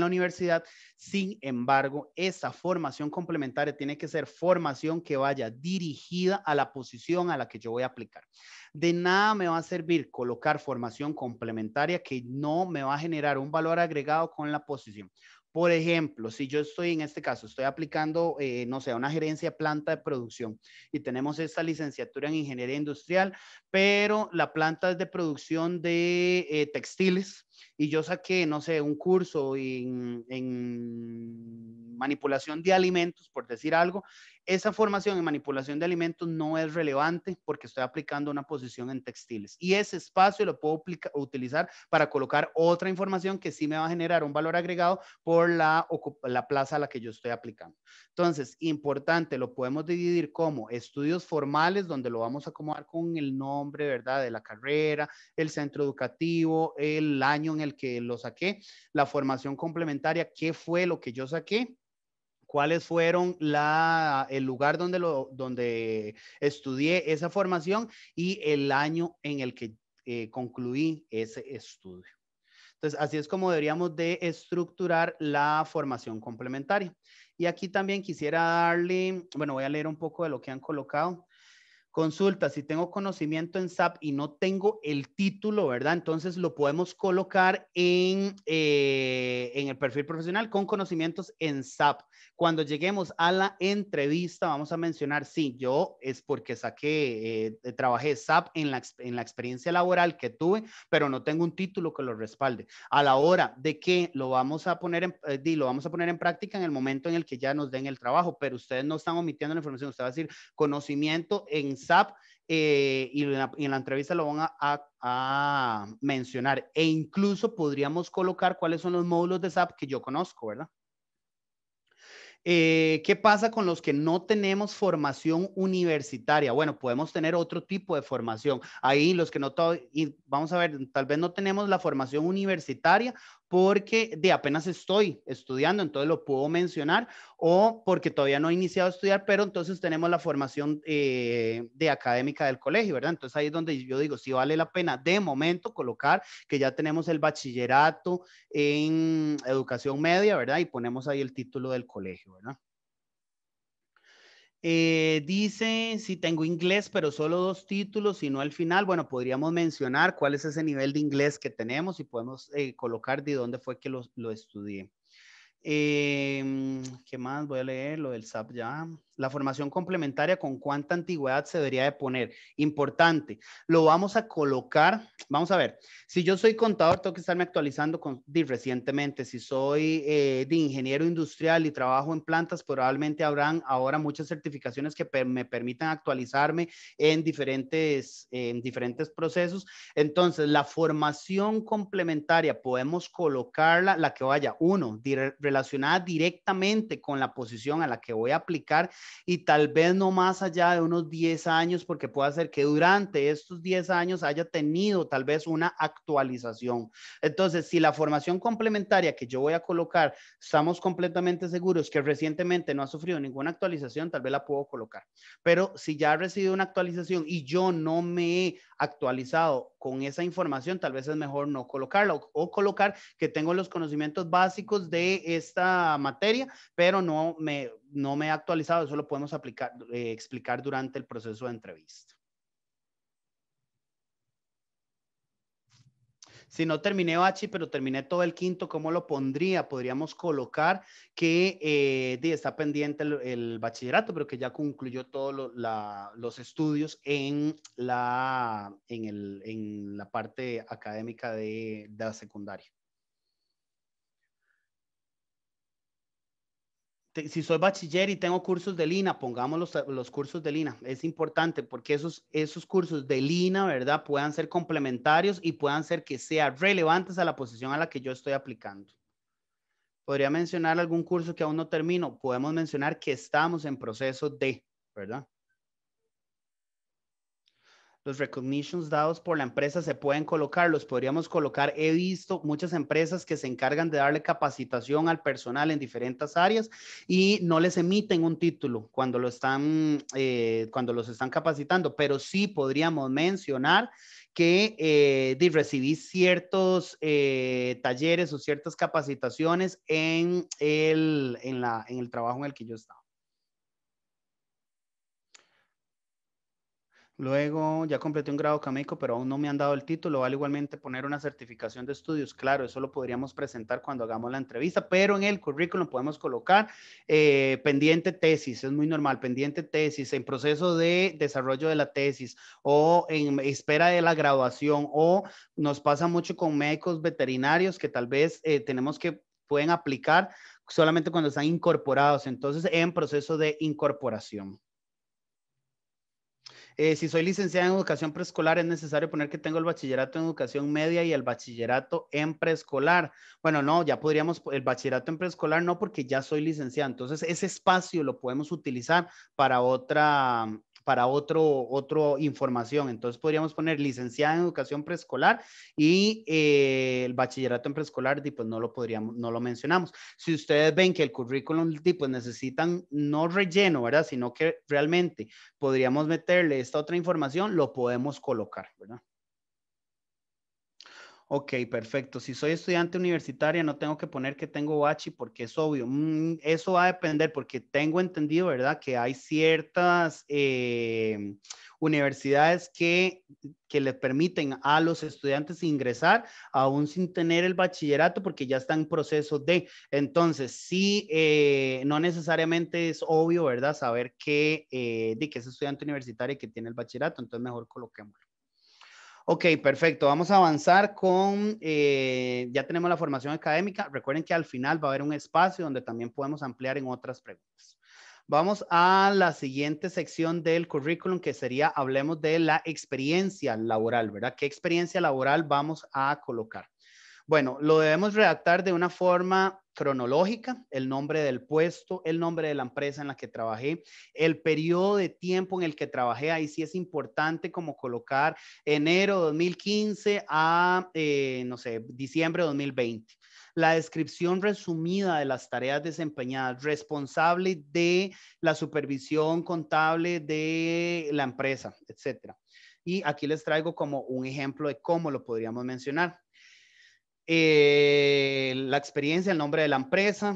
la universidad. Sin embargo, esa formación complementaria tiene que ser formación que vaya dirigida a la posición a la que yo voy a aplicar. De nada me va a servir colocar formación complementaria que no me va a generar un valor agregado con la posición. Por ejemplo, si yo estoy en este caso, estoy aplicando, eh, no sé, una gerencia planta de producción y tenemos esta licenciatura en ingeniería industrial, pero la planta es de producción de eh, textiles y yo saqué, no sé, un curso en, manipulación de alimentos, por decir algo, esa formación en manipulación de alimentos no es relevante porque estoy aplicando una posición en textiles. Y ese espacio lo puedo utilizar para colocar otra información que sí me va a generar un valor agregado por la, la plaza a la que yo estoy aplicando. Entonces, importante, lo podemos dividir como estudios formales, donde lo vamos a acomodar con el nombre, ¿verdad? De la carrera, el centro educativo, el año año en el que lo saqué, la formación complementaria, qué fue lo que yo saqué, cuáles fueron la, el lugar donde, lo, donde estudié esa formación y el año en el que eh, concluí ese estudio. Entonces, así es como deberíamos de estructurar la formación complementaria. Y aquí también quisiera darle, bueno, voy a leer un poco de lo que han colocado consulta, si tengo conocimiento en SAP y no tengo el título, ¿verdad? Entonces lo podemos colocar en, eh, en el perfil profesional con conocimientos en SAP. Cuando lleguemos a la entrevista, vamos a mencionar, sí, yo es porque saqué, eh, eh, trabajé SAP en la, en la experiencia laboral que tuve, pero no tengo un título que lo respalde. A la hora de que lo vamos a poner en, lo vamos a poner en práctica en el momento en el que ya nos den el trabajo, pero ustedes no están omitiendo la información, usted va a decir conocimiento en SAP eh, y, en la, entrevista lo van a, mencionar. E incluso podríamos colocar cuáles son los módulos de SAP que yo conozco, ¿verdad? Eh, ¿Qué pasa con los que no tenemos formación universitaria? Bueno, podemos tener otro tipo de formación. Ahí los que no, y vamos a ver, tal vez no tenemos la formación universitaria porque de apenas estoy estudiando, entonces lo puedo mencionar, o porque todavía no he iniciado a estudiar, pero entonces tenemos la formación eh, de académica del colegio, ¿verdad? Entonces ahí es donde yo digo, si vale la pena de momento colocar que ya tenemos el bachillerato en educación media, ¿verdad? Y ponemos ahí el título del colegio, ¿verdad? Eh, dice si tengo inglés, pero solo dos títulos y no al final. Bueno, podríamos mencionar cuál es ese nivel de inglés que tenemos y podemos eh, colocar de dónde fue que lo, lo estudié. Em, ¿Qué más? Voy a leer lo del SAP ya la formación complementaria con cuánta antigüedad se debería de poner. Importante, lo vamos a colocar, vamos a ver, si yo soy contador, tengo que estarme actualizando con, recientemente, si soy eh, de ingeniero industrial y trabajo en plantas, probablemente habrán ahora muchas certificaciones que me permitan actualizarme en diferentes, en diferentes procesos. Entonces, la formación complementaria podemos colocarla, la que vaya, uno, relacionada directamente con la posición a la que voy a aplicar y tal vez no más allá de unos 10 años, porque puede ser que durante estos 10 años haya tenido tal vez una actualización. Entonces, si la formación complementaria que yo voy a colocar, estamos completamente seguros que recientemente no ha sufrido ninguna actualización, tal vez la puedo colocar. Pero si ya ha recibido una actualización y yo no me he actualizado con esa información, tal vez es mejor no colocarla o, colocar que tengo los conocimientos básicos de esta materia, pero no me, no me he actualizado. Eso lo podemos eh, explicar durante el proceso de entrevista. Si no terminé Bachi, pero terminé todo el quinto, ¿cómo lo pondría? Podríamos colocar que eh, está pendiente el, bachillerato, pero que ya concluyó todos los estudios en la, parte académica de la secundaria. si soy bachiller y tengo cursos de Lina, pongamos los, cursos de Lina. Es importante porque esos, esos cursos de Lina, ¿verdad? Puedan ser complementarios y puedan ser que sean relevantes a la posición a la que yo estoy aplicando. Podría mencionar algún curso que aún no termino. Podemos mencionar que estamos en proceso de, ¿verdad? los recognitions dados por la empresa se pueden colocar, los podríamos colocar. He visto muchas empresas que se encargan de darle capacitación al personal en diferentes áreas y no les emiten un título cuando lo están, eh, cuando los están capacitando, pero sí podríamos mencionar que eh, recibí ciertos eh, talleres o ciertas capacitaciones en en el trabajo en el que yo estaba. Luego ya completé un grado académico, pero aún no me han dado el título. Vale igualmente poner una certificación de estudios. Claro, eso lo podríamos presentar cuando hagamos la entrevista, pero en el currículum podemos colocar eh, pendiente tesis, es muy normal, pendiente tesis, en proceso de desarrollo de la tesis o en espera de la graduación o nos pasa mucho con médicos veterinarios que tal vez eh, tenemos que pueden aplicar solamente cuando están incorporados, entonces en proceso de incorporación. Eh, si soy licenciada en educación preescolar, es necesario poner que tengo el bachillerato en educación media y el bachillerato en preescolar. Bueno, no, ya podríamos, el bachillerato en preescolar no, porque ya soy licenciada. Entonces, ese espacio lo podemos utilizar para otra para otro, otro información. Entonces podríamos poner licenciada en educación preescolar y eh, el bachillerato en preescolar, pues no lo podríamos, no lo mencionamos. Si ustedes ven que el currículum, pues necesitan no relleno, ¿verdad? Sino que realmente podríamos meterle esta otra información, lo podemos colocar, ¿verdad? Ok, perfecto. Si soy estudiante universitaria, no tengo que poner que tengo bachi porque es obvio. Mm, eso va a depender porque tengo entendido, ¿verdad? Que hay ciertas em, universidades que, que les permiten a los estudiantes ingresar aún sin tener el bachillerato porque ya está en proceso de. Entonces, sí, eh, no necesariamente es obvio, ¿verdad? Saber que, eh, que es estudiante universitario y que tiene el bachillerato. Entonces, mejor coloquémoslo. Ok, perfecto. Vamos a avanzar con, eh, ya tenemos la formación académica. Recuerden que al final va a haber un espacio donde también podemos ampliar en otras preguntas. Vamos a la siguiente sección del currículum que sería, hablemos de la experiencia laboral, ¿verdad? ¿Qué experiencia laboral vamos a colocar? Bueno, lo debemos redactar de una forma cronológica, el nombre del puesto, el nombre de la empresa en la que trabajé, el periodo de tiempo en el que trabajé. Ahí sí es importante como colocar enero 2015 a, eh, no sé, diciembre 2020 la descripción resumida de las tareas desempeñadas, responsable de la supervisión contable de la empresa, etcétera. Y aquí les traigo como un ejemplo de cómo lo podríamos mencionar. Eh, la experiencia, el nombre de la empresa,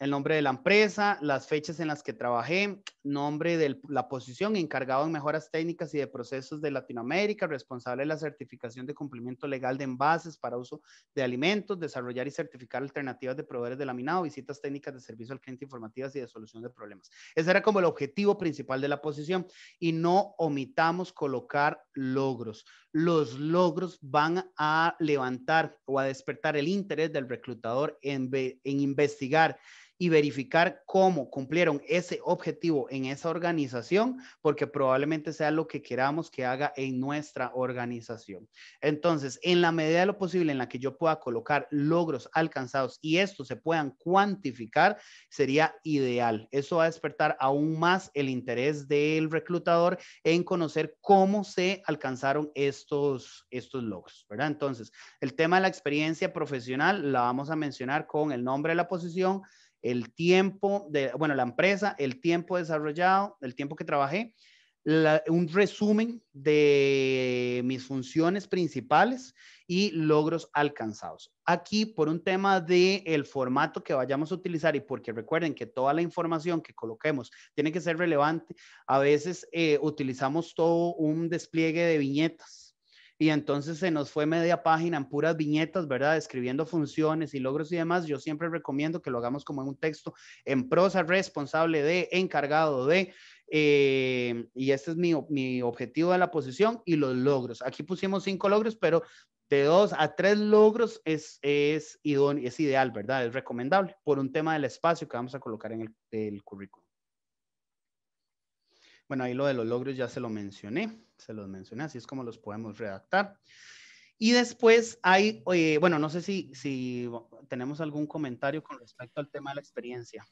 el nombre de la empresa, las fechas en las que trabajé, nombre de la posición, encargado en mejoras técnicas y de procesos de Latinoamérica, responsable de la certificación de cumplimiento legal de envases para uso de alimentos, desarrollar y certificar alternativas de proveedores de laminado, visitas técnicas de servicio al cliente informativas y de solución de problemas. Ese era como el objetivo principal de la posición y no omitamos colocar logros. Los logros van a levantar o a despertar el interés del reclutador en, en investigar y verificar cómo cumplieron ese objetivo en esa organización, porque probablemente sea lo que queramos que haga en nuestra organización. Entonces, en la medida de lo posible en la que yo pueda colocar logros alcanzados y estos se puedan cuantificar, sería ideal. Eso va a despertar aún más el interés del reclutador en conocer cómo se alcanzaron estos, estos logros, ¿verdad? Entonces, el tema de la experiencia profesional la vamos a mencionar con el nombre de la posición, el tiempo de, bueno, la empresa, el tiempo desarrollado, el tiempo que trabajé, un resumen de mis funciones principales y logros alcanzados. Aquí, por un tema de el formato que vayamos a utilizar y porque recuerden que toda la información que coloquemos tiene que ser relevante, a veces eh, utilizamos todo un despliegue de viñetas y entonces se nos fue media página en puras viñetas, ¿verdad? Escribiendo funciones y logros y demás. Yo siempre recomiendo que lo hagamos como en un texto en prosa, responsable de, encargado de, eh, y este es mi, mi objetivo de la posición y los logros. Aquí pusimos cinco logros, pero de dos a tres logros es, es, es ideal, ¿verdad? Es recomendable por un tema del espacio que vamos a colocar en el currículum. Bueno, ahí lo de los logros ya se lo mencioné, se los mencioné, así es como los podemos redactar. Y después hay, eh, bueno, no sé si, si tenemos algún comentario con respecto al tema de la experiencia.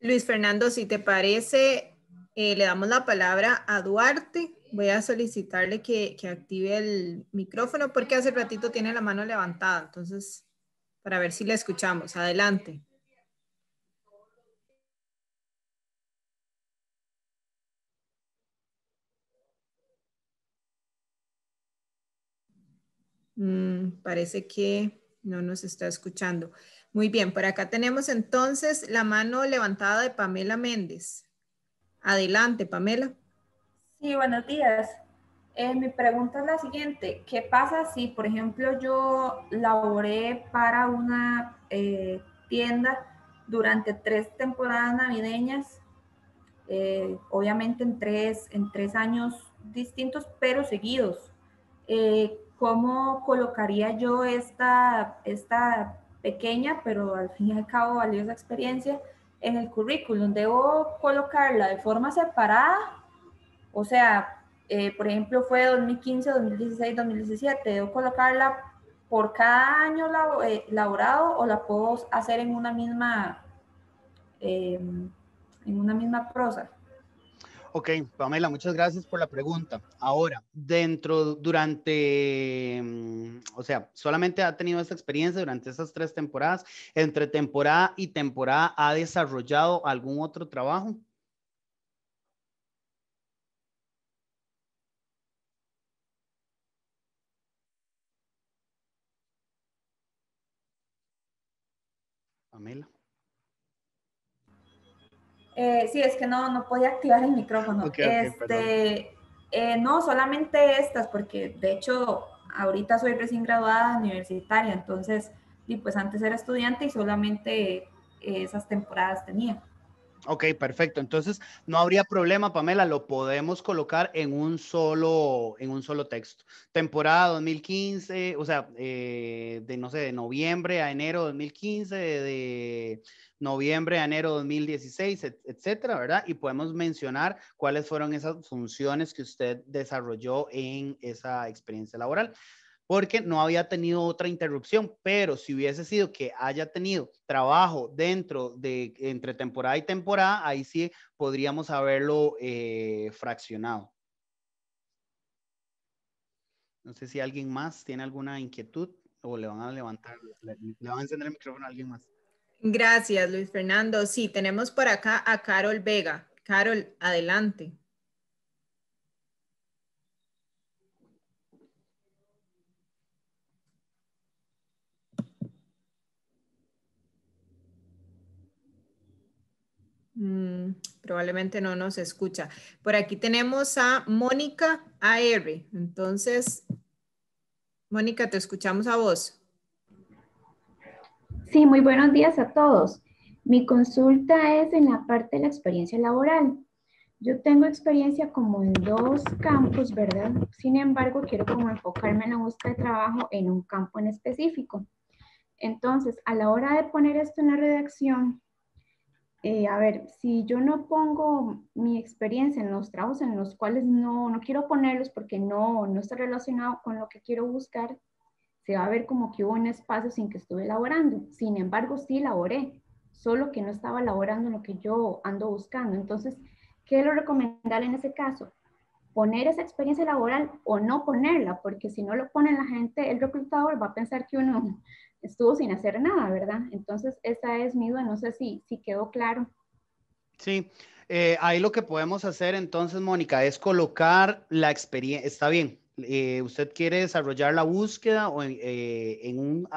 Luis Fernando, si te parece, eh, le damos la palabra a Duarte. Voy a solicitarle que, que, active el micrófono porque hace ratito tiene la mano levantada. Entonces, para ver si le escuchamos. Adelante. Mm, parece que no nos está escuchando. Muy bien, por acá tenemos entonces la mano levantada de Pamela Méndez. Adelante, Pamela. Sí, buenos días. Eh, mi pregunta es la siguiente. ¿Qué pasa si, por ejemplo, yo laboré para una eh, tienda durante tres temporadas navideñas? Eh, obviamente en tres, en años distintos, pero seguidos. ¿Cómo colocaría yo esta, esta pequeña, pero al fin y al cabo valiosa experiencia en el currículum? ¿Debo colocarla de forma separada? O sea, eh, por ejemplo, fue 2015, 2016, 2017. ¿Debo colocarla por cada año elaborado eh, laborado o la puedo hacer en una misma, eh, en una misma prosa? Ok, Pamela, muchas gracias por la pregunta. Ahora, dentro, durante, mm, o sea, solamente ha tenido esta experiencia durante esas tres temporadas. Entre temporada y temporada, ¿ha desarrollado algún otro trabajo? Pamela. Eh, sí, es que no, no podía activar el micrófono. este, eh, no, solamente estas, porque de hecho ahorita soy recién graduada universitaria, entonces, y pues antes era estudiante y solamente eh, esas temporadas tenía. Ok, perfecto. Entonces, no habría problema, Pamela, lo podemos colocar en un solo, en un solo texto. Temporada 2015, o sea, eh, de, no sé, de noviembre a enero 2015, de, noviembre a enero 2016, etcétera, ¿verdad? Y podemos mencionar cuáles fueron esas funciones que usted desarrolló en esa experiencia laboral porque no había tenido otra interrupción, pero si hubiese sido que haya tenido trabajo dentro de entre temporada y temporada, ahí sí podríamos haberlo eh, fraccionado. No sé si alguien más tiene alguna inquietud o le van a levantar, le van a encender el micrófono a alguien más. Gracias, Luis Fernando. Sí, tenemos por acá a Carol Vega. Carol, adelante. Mm, probablemente no nos escucha. Por aquí tenemos a Mónica AR. Entonces, Mónica, te escuchamos a vos. Sí, muy buenos días a todos. Mi consulta es en la parte de la experiencia laboral. Yo tengo experiencia como en dos campos, ¿verdad? Sin embargo, quiero como enfocarme en la búsqueda de trabajo en un campo en específico. Entonces, a la hora de poner esto en la redacción, eh, a ver, si yo no pongo mi experiencia en los trabajos en los cuales no, quiero ponerlos porque no, no está relacionado con lo que quiero buscar, se va a ver como que hubo un espacio sin que estuve laborando. Sin embargo, sí laboré, solo que no estaba elaborando lo que yo ando buscando. Entonces, ¿qué es lo recomendable en ese caso? Poner esa experiencia laboral o no ponerla, porque si no lo pone la gente, el reclutador va a pensar que uno estuvo sin hacer nada, ¿verdad? Entonces, esa es mi duda, no sé si, si quedó claro. Sí, eh, ahí lo que podemos hacer entonces, Mónica, es colocar la experiencia, está bien, eh, usted quiere desarrollar la búsqueda o en, eh, un,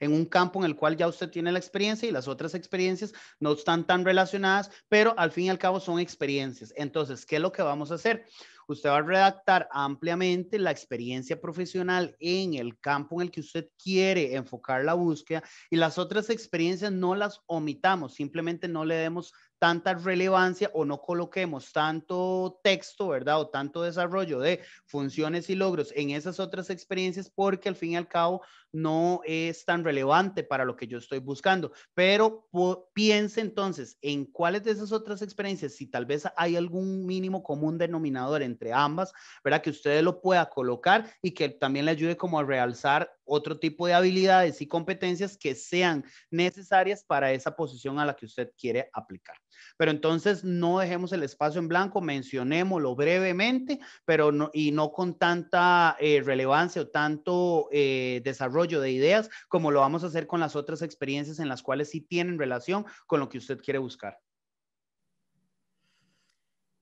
en un campo en el cual ya usted tiene la experiencia y las otras experiencias no están tan relacionadas, pero al fin y al cabo son experiencias. Entonces, ¿qué es lo que vamos a hacer? Usted va a redactar ampliamente la experiencia profesional en el campo en el que usted quiere enfocar la búsqueda y las otras experiencias no las omitamos, simplemente no le demos tanta relevancia o no coloquemos tanto texto, ¿verdad? O tanto desarrollo de funciones y logros en esas otras experiencias porque al fin y al cabo no es tan relevante para lo que yo estoy buscando, pero piense entonces en cuáles de esas otras experiencias, si tal vez hay algún mínimo común denominador entre ambas, ¿verdad? Que usted lo pueda colocar y que también le ayude como a realzar otro tipo de habilidades y competencias que sean necesarias para esa posición a la que usted quiere aplicar. Pero entonces no dejemos el espacio en blanco, mencionémoslo brevemente, pero no, y no con tanta eh, relevancia o tanto eh, desarrollo de ideas, como lo vamos a hacer con las otras experiencias en las cuales sí tienen relación con lo que usted quiere buscar.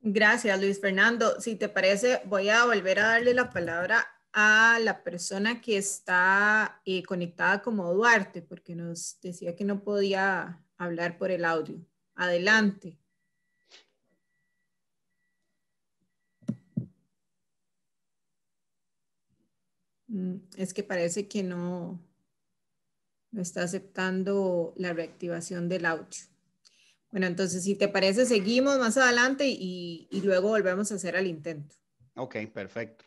Gracias, Luis Fernando. Si te parece, voy a volver a darle la palabra a la persona que está eh, conectada como Duarte, porque nos decía que no podía hablar por el audio. Adelante. Mm, es que parece que no, no está aceptando la reactivación del audio. Bueno, entonces, si te parece, seguimos más adelante y, luego volvemos a hacer el intento. Ok, perfecto.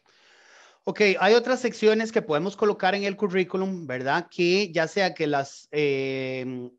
Ok, hay otras secciones que podemos colocar en el currículum, ¿verdad? Que ya sea que las, eh,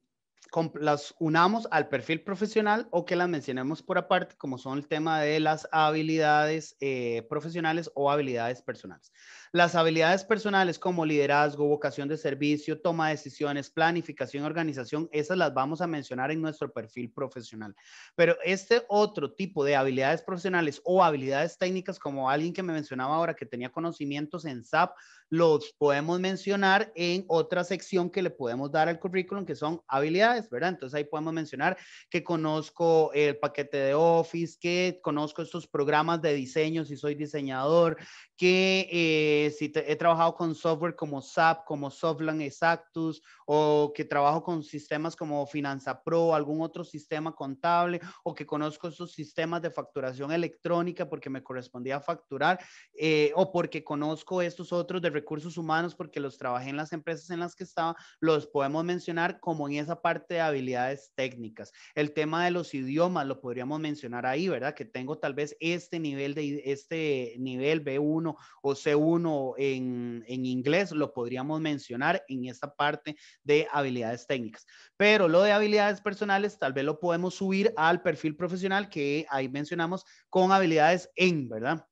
las unamos al perfil profesional o que las mencionemos por aparte, como son el tema de las habilidades eh, profesionales o habilidades personales. Las habilidades personales como liderazgo, vocación de servicio, toma de decisiones, planificación, organización, esas las vamos a mencionar en nuestro perfil profesional. Pero este otro tipo de habilidades profesionales o habilidades técnicas, como alguien que me mencionaba ahora que tenía conocimientos en SAP, los podemos mencionar en otra sección que le podemos dar al currículum, que son habilidades, ¿verdad? Entonces ahí podemos mencionar que conozco el paquete de Office, que conozco estos programas de diseño si soy diseñador, que... Eh, si he trabajado con software como SAP, como Softland Exactus, o que trabajo con sistemas como Finanza Pro, algún otro sistema contable, o que conozco esos sistemas de facturación electrónica porque me correspondía facturar, eh, o porque conozco estos otros de recursos humanos porque los trabajé en las empresas en las que estaba, los podemos mencionar como en esa parte de habilidades técnicas. El tema de los idiomas lo podríamos mencionar ahí, ¿verdad? Que tengo tal vez este nivel de este nivel B1 o C1 en, inglés lo podríamos mencionar en esta parte de habilidades técnicas. Pero lo de habilidades personales tal vez lo podemos subir al perfil profesional que ahí mencionamos con habilidades en, ¿verdad?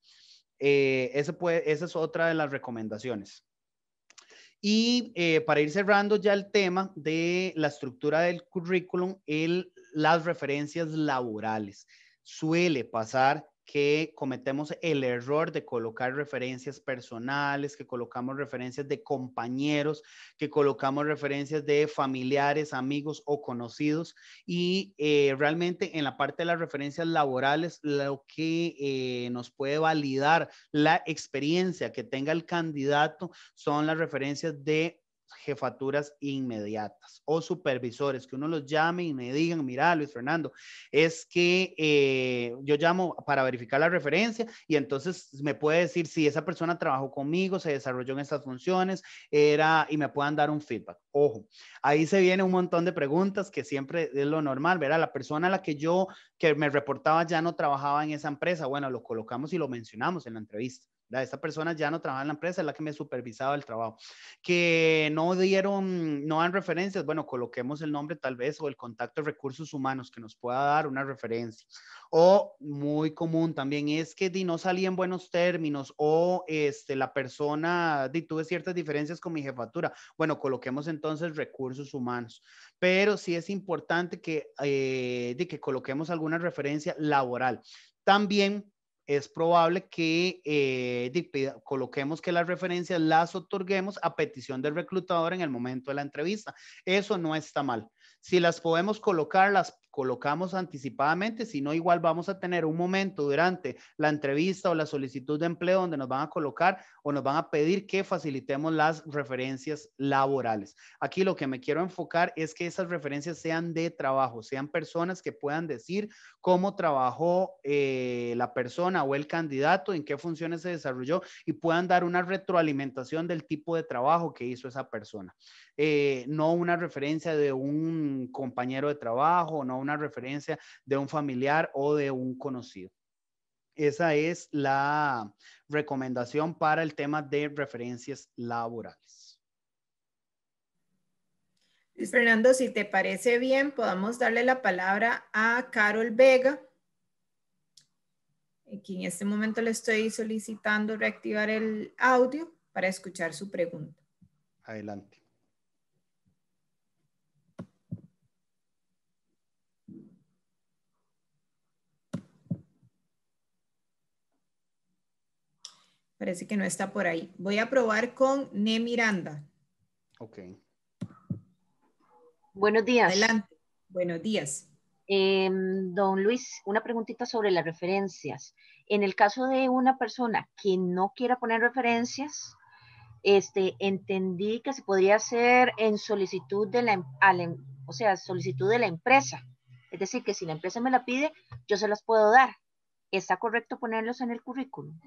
Eh, puede, esa es otra de las recomendaciones. Y eh, para ir cerrando ya el tema de la estructura del currículum, el, las referencias laborales. Suele pasar que cometemos el error de colocar referencias personales, que colocamos referencias de compañeros, que colocamos referencias de familiares, amigos o conocidos. Y eh, realmente en la parte de las referencias laborales, lo que eh, nos puede validar la experiencia que tenga el candidato son las referencias de jefaturas inmediatas o supervisores, que uno los llame y me digan, mira, Luis Fernando, es que eh, yo llamo para verificar la referencia y entonces me puede decir si esa persona trabajó conmigo, se desarrolló en estas funciones, era, y me puedan dar un feedback. Ojo, ahí se viene un montón de preguntas que siempre es lo normal, verá, La persona a la que yo, que me reportaba ya no trabajaba en esa empresa, bueno, lo colocamos y lo mencionamos en la entrevista. Esta persona ya no trabaja en la empresa, es la que me supervisaba el trabajo. Que no dieron, no dan referencias, bueno, coloquemos el nombre tal vez o el contacto de recursos humanos que nos pueda dar una referencia. O muy común también es que di, no salí en buenos términos o este, la persona, tuve ciertas diferencias con mi jefatura. Bueno, coloquemos entonces recursos humanos. Pero sí es importante que, eh, de que coloquemos alguna referencia laboral. También es probable que eh, coloquemos que las referencias las otorguemos a petición del reclutador en el momento de la entrevista. Eso no está mal. Si las podemos colocar, las colocamos anticipadamente, sino igual vamos a tener un momento durante la entrevista o la solicitud de empleo donde nos van a colocar o nos van a pedir que facilitemos las referencias laborales. Aquí lo que me quiero enfocar es que esas referencias sean de trabajo, sean personas que puedan decir cómo trabajó eh, la persona o el candidato, en qué funciones se desarrolló y puedan dar una retroalimentación del tipo de trabajo que hizo esa persona. Eh, no una referencia de un compañero de trabajo, no una referencia de un familiar o de un conocido. Esa es la recomendación para el tema de referencias laborales. Fernando, si te parece bien, podamos darle la palabra a Carol Vega, Aquí en este momento le estoy solicitando reactivar el audio para escuchar su pregunta. Adelante. Parece que no está por ahí. Voy a probar con Ne Miranda. Ok. Buenos días. Adelante. Buenos días. Em, don Luis, una preguntita sobre las referencias. En el caso de una persona que no quiera poner referencias, este, entendí que se podría hacer en solicitud de la, em, em, o sea, solicitud de la empresa. Es decir, que si la empresa me la pide, yo se las puedo dar. ¿Está correcto ponerlos en el currículum?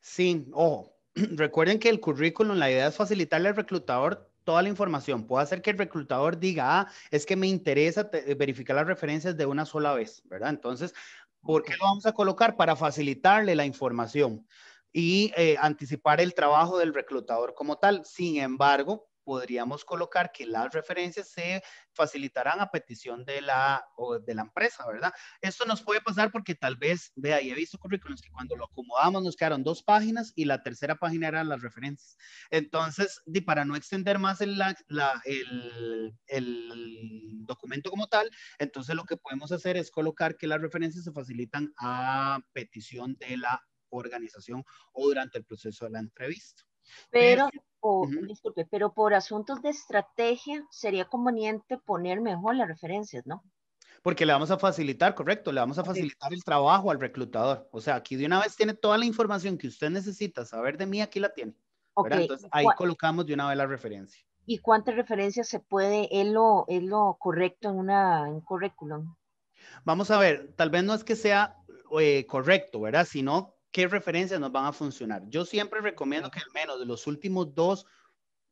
Sí, ojo. Recuerden que el currículum, la idea es facilitarle al reclutador toda la información. Puede hacer que el reclutador diga, ah, es que me interesa eh, verificar las referencias de una sola vez, ¿verdad? Entonces, ¿por qué lo vamos a colocar? Para facilitarle la información y eh, anticipar el trabajo del reclutador como tal. Sin embargo, podríamos colocar que las referencias se facilitarán a petición de la, de la empresa, ¿verdad? Esto nos puede pasar porque tal vez, vea, ahí he visto currículums que cuando lo acomodamos nos quedaron dos páginas y la tercera página eran las referencias. Entonces, para no extender más el, el documento como tal, entonces lo que podemos hacer es colocar que las referencias se facilitan a petición de la organización o durante el proceso de la entrevista. Pero, o disculpe, pero por asuntos de estrategia sería conveniente poner mejor las referencias, ¿no? Porque le vamos a facilitar, correcto, le vamos a facilitar el trabajo al reclutador. O sea, aquí de una vez tiene toda la información que usted necesita saber de mí, aquí la tiene. ok Entonces ahí colocamos de una vez la referencia. ¿Y cuántas referencias se puede? ¿Es lo, es lo correcto en, una, en un currículum? Vamos a ver, tal vez no es que sea eh, correcto, ¿verdad? Sino qué referencias nos van a funcionar. Yo siempre recomiendo que al menos de los últimos dos,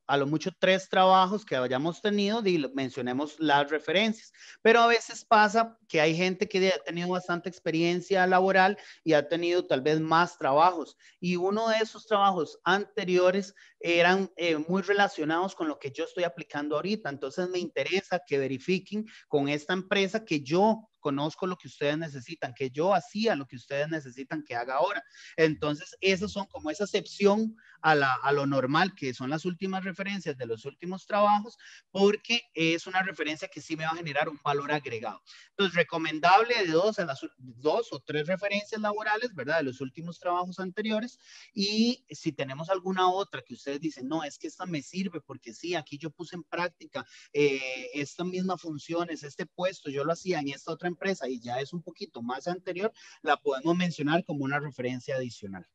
a lo mucho tres trabajos que hayamos tenido, mencionemos las referencias. Pero a veces pasa que hay gente que ha tenido bastante experiencia laboral y ha tenido tal vez más trabajos. Y uno de esos trabajos anteriores eran eh, muy relacionados con lo que yo estoy aplicando ahorita. Entonces me interesa que verifiquen con esta empresa que yo conozco lo que ustedes necesitan, que yo hacía lo que ustedes necesitan que haga ahora. Entonces, esas son como esa excepción a, lo normal, que son las últimas referencias de los últimos trabajos, porque es una referencia que sí me va a generar un valor agregado. Entonces, recomendable de dos, a las, dos o tres referencias laborales, ¿verdad? De los últimos trabajos anteriores. Y si tenemos alguna otra que ustedes dicen, no, es que esta me sirve porque sí, aquí yo puse en práctica eh, esta estas mismas funciones, este puesto, yo lo hacía en esta otra empresa y ya es un poquito más anterior, la podemos mencionar como una referencia adicional.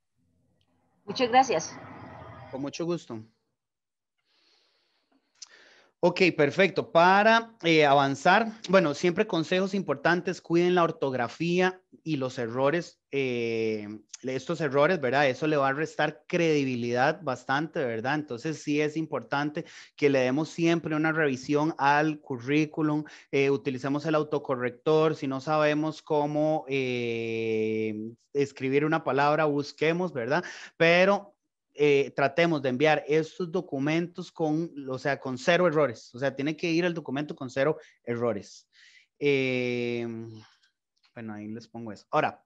Muchas gracias. Con mucho gusto. Ok, perfecto. Para eh, avanzar, bueno, siempre consejos importantes, cuiden la ortografía y los errores, eh, estos errores, ¿verdad? Eso le va a restar credibilidad bastante, ¿verdad? Entonces sí es importante que le demos siempre una revisión al currículum, eh, utilicemos el autocorrector, si no sabemos cómo eh, escribir una palabra, busquemos, ¿verdad? Pero eh, tratemos de enviar estos documentos con, o sea, con cero errores. O sea, tiene que ir el documento con cero errores. Eh, bueno, ahí les pongo eso. Ahora,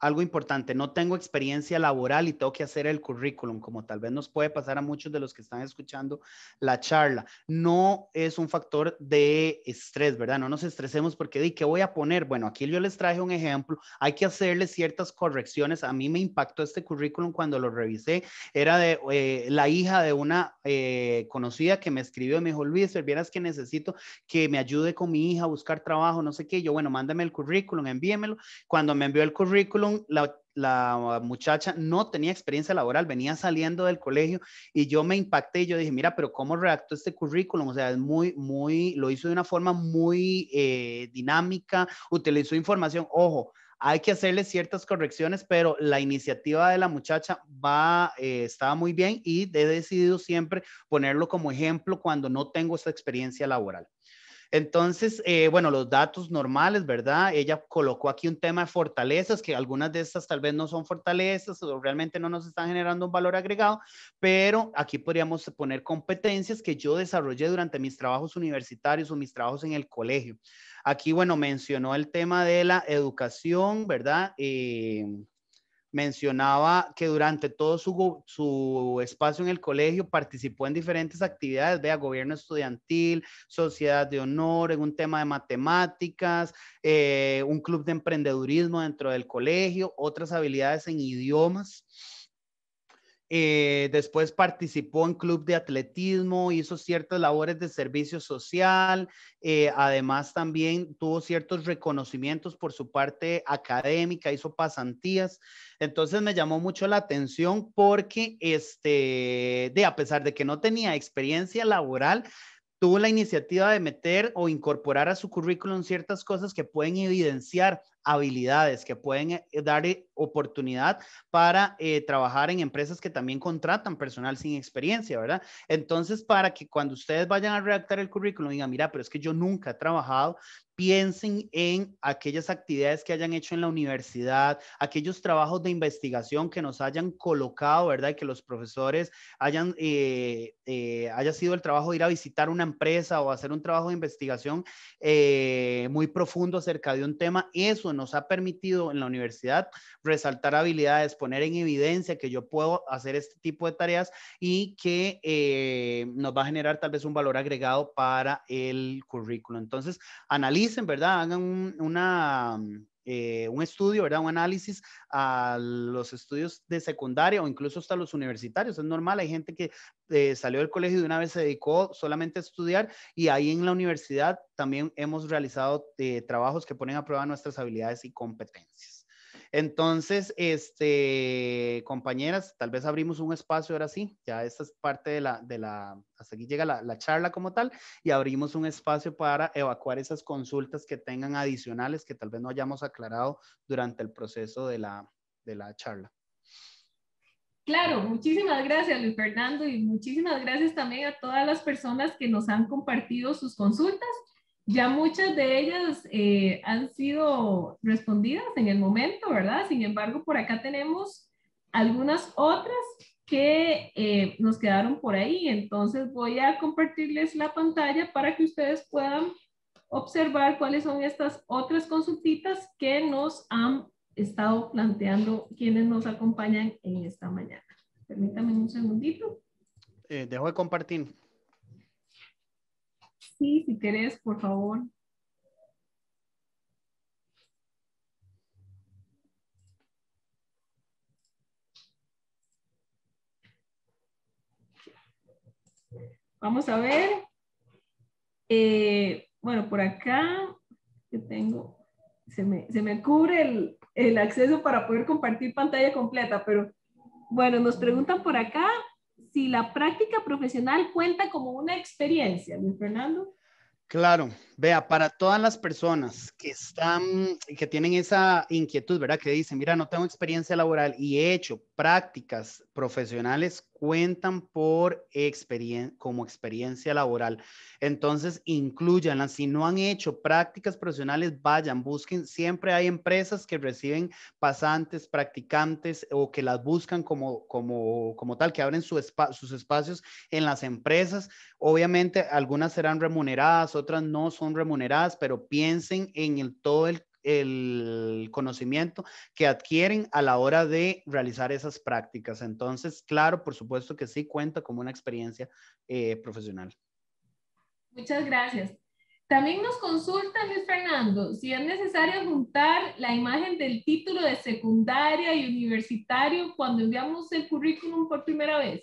algo importante, no tengo experiencia laboral y tengo que hacer el currículum, como tal vez nos puede pasar a muchos de los que están escuchando la charla. No es un factor de estrés, ¿verdad? No nos estresemos porque di, ¿qué voy a poner? Bueno, aquí yo les traje un ejemplo. Hay que hacerle ciertas correcciones. A mí me impactó este currículum cuando lo revisé. Era de eh, la hija de una eh, conocida que me escribió y me dijo, Luis, vieras que necesito que me ayude con mi hija a buscar trabajo, no sé qué. Yo, bueno, mándame el currículum, envíemelo. Cuando me envió el currículum, la, muchacha no tenía experiencia laboral, venía saliendo del colegio y yo me impacté y yo dije, mira, pero ¿cómo redactó este currículum? O sea, es muy, muy, lo hizo de una forma muy eh, dinámica, utilizó información, ojo. Hay que hacerle ciertas correcciones, pero la iniciativa de la muchacha va, eh, estaba muy bien y he decidido siempre ponerlo como ejemplo cuando no tengo esa experiencia laboral. Entonces, eh, bueno, los datos normales, ¿verdad? Ella colocó aquí un tema de fortalezas, que algunas de estas tal vez no son fortalezas o realmente no nos están generando un valor agregado, pero aquí podríamos poner competencias que yo desarrollé durante mis trabajos universitarios o mis trabajos en el colegio. Aquí, bueno, mencionó el tema de la educación, ¿verdad? Eh, mencionaba que durante todo su, espacio en el colegio participó en diferentes actividades, vea, gobierno estudiantil, sociedad de honor, en un tema de matemáticas, eh, un club de emprendedurismo dentro del colegio, otras habilidades en idiomas. Eh, después participó en club de atletismo, hizo ciertas labores de servicio social, eh, además también tuvo ciertos reconocimientos por su parte académica, hizo pasantías. Entonces me llamó mucho la atención porque, este, de, a pesar de que no tenía experiencia laboral, tuvo la iniciativa de meter o incorporar a su currículum ciertas cosas que pueden evidenciar habilidades, que pueden eh, eh, dar eh, oportunidad para trabajar en empresas que también contratan personal sin experiencia, ¿verdad? Entonces, para que cuando ustedes vayan a redactar el currículum digan, mira, pero es que yo nunca he trabajado piensen en aquellas actividades que hayan hecho en la universidad, aquellos trabajos de investigación que nos hayan colocado, ¿verdad? Y que los profesores hayan, eh, eh, haya sido el trabajo de ir a visitar una empresa o hacer un trabajo de investigación eh, muy profundo acerca de un tema. Eso nos ha permitido en la universidad resaltar habilidades, poner en evidencia que yo puedo hacer este tipo de tareas y que nos va a generar tal vez un valor agregado para el currículo. Entonces, analiza en ¿verdad? Hagan un, mm, eh, un estudio, ¿verdad? Un análisis a los estudios de secundaria o incluso hasta los universitarios. Es normal, hay gente que eh, salió del colegio y de una vez se dedicó solamente a estudiar y ahí en la universidad también hemos realizado eh, trabajos que ponen a prueba nuestras habilidades y competencias. Entonces, este, compañeras, tal vez abrimos un espacio ahora sí, ya esta es parte de la, de la hasta aquí llega la, charla como tal, y abrimos un espacio para evacuar esas consultas que tengan adicionales que tal vez no hayamos aclarado durante el proceso de la, de la charla. Claro, muchísimas gracias Luis Fernando y muchísimas gracias también a todas las personas que nos han compartido sus consultas. Ya muchas de ellas eh, han sido respondidas en el momento, ¿verdad? Sin embargo, por acá tenemos algunas otras que eh, nos quedaron por ahí. Entonces voy a compartirles la pantalla para que ustedes puedan observar cuáles son estas otras consultitas que nos han estado planteando quienes nos acompañan en esta mañana. Permítame un segundito. Eh, dejo de compartir. Sí, si querés, por favor. Vamos a ver. Eh, bueno, por acá que tengo, se me, cubre el, el acceso para poder compartir pantalla completa, pero bueno, nos preguntan por acá si la práctica profesional cuenta como una experiencia, ¿no, Fernando? Claro, vea, para todas las personas que están, que tienen esa inquietud, ¿verdad? Que dicen, mira, no tengo experiencia laboral y he hecho prácticas profesionales cuentan por como experiencia laboral. Entonces, incluyanlas. Si no han hecho prácticas profesionales, vayan, busquen. Siempre hay empresas que reciben pasantes, practicantes o que las buscan como, como, como tal, que abren sus espacios en las empresas. Obviamente, algunas serán remuneradas, otras no son remuneradas, pero piensen en el, todo el el conocimiento que adquieren a la hora de realizar esas prácticas. Entonces, claro, por supuesto que sí cuenta como una experiencia eh, profesional. Muchas gracias. También nos consulta Luis Fernando si es necesario juntar la imagen del título de secundaria y universitario cuando enviamos el currículum por primera vez.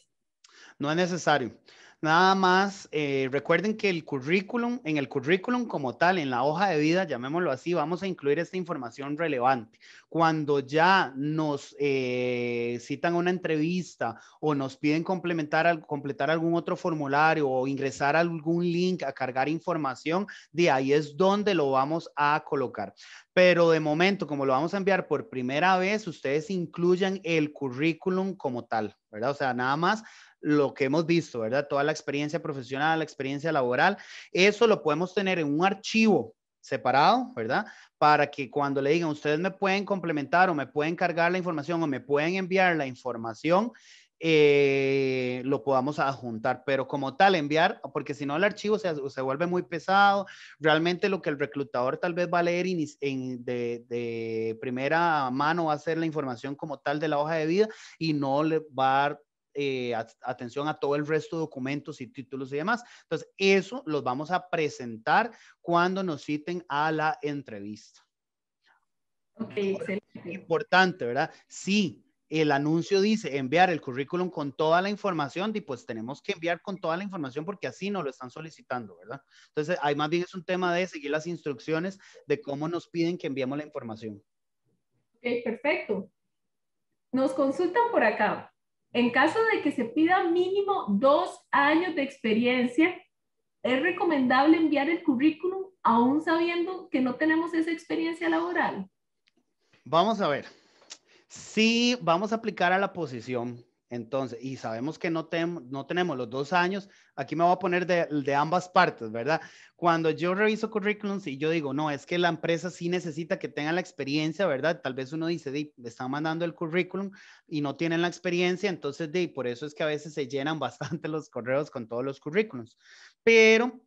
No es necesario. Nada más, eh, recuerden que el currículum, en el currículum como tal, en la hoja de vida, llamémoslo así, vamos a incluir esta información relevante. Cuando ya nos eh, citan una entrevista o nos piden complementar, completar algún otro formulario o ingresar algún link a cargar información, de ahí es donde lo vamos a colocar. Pero de momento, como lo vamos a enviar por primera vez, ustedes incluyan el currículum como tal, ¿verdad? O sea, nada más lo que hemos visto, ¿verdad? Toda la experiencia profesional, la experiencia laboral, eso lo podemos tener en un archivo separado, ¿verdad? Para que cuando le digan, ustedes me pueden complementar o me pueden cargar la información o me pueden enviar la información, eh, lo podamos adjuntar, pero como tal enviar, porque si no el archivo se, vuelve muy pesado, realmente lo que el reclutador tal vez va a leer de, de, primera mano va a ser la información como tal de la hoja de vida y no le va a dar eh, atención a todo el resto de documentos y títulos y demás. Entonces, eso los vamos a presentar cuando nos citen a la entrevista. ok excelente. Importante, ¿verdad? Sí, el anuncio dice enviar el currículum con toda la información y pues tenemos que enviar con toda la información porque así nos lo están solicitando, ¿verdad? Entonces, ahí más bien es un tema de seguir las instrucciones de cómo nos piden que enviemos la información. Ok, perfecto. Nos consultan por acá. En caso de que se pida mínimo dos años de experiencia, es recomendable enviar el currículum aún sabiendo que no tenemos esa experiencia laboral. Vamos a ver. Si vamos a aplicar a la posición, entonces, y sabemos que no, no tenemos los dos años, aquí me voy a poner de, ambas partes, ¿verdad? Cuando yo reviso currículums y yo digo, no, es que la empresa sí necesita que tenga la experiencia, ¿verdad? Tal vez uno dice, di, están mandando el currículum y no tienen la experiencia, entonces, di, por eso es que a veces se llenan bastante los correos con todos los currículums. Pero,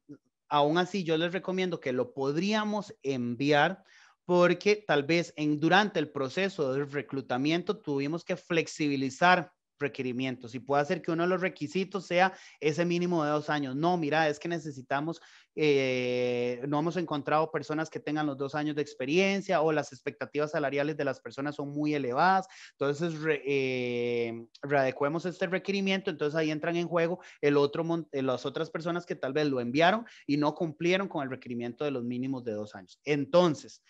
aún así, yo les recomiendo que lo podríamos enviar porque tal vez en, durante el proceso de reclutamiento tuvimos que flexibilizar requerimientos y puede hacer que uno de los requisitos sea ese mínimo de dos años. No, mira, es que necesitamos, eh, no hemos encontrado personas que tengan los dos años de experiencia o las expectativas salariales de las personas son muy elevadas. Entonces, eh, readecuemos este requerimiento. Entonces ahí entran en juego el otro, las otras personas que tal vez lo enviaron y no cumplieron con el requerimiento de los mínimos de dos años. Entonces,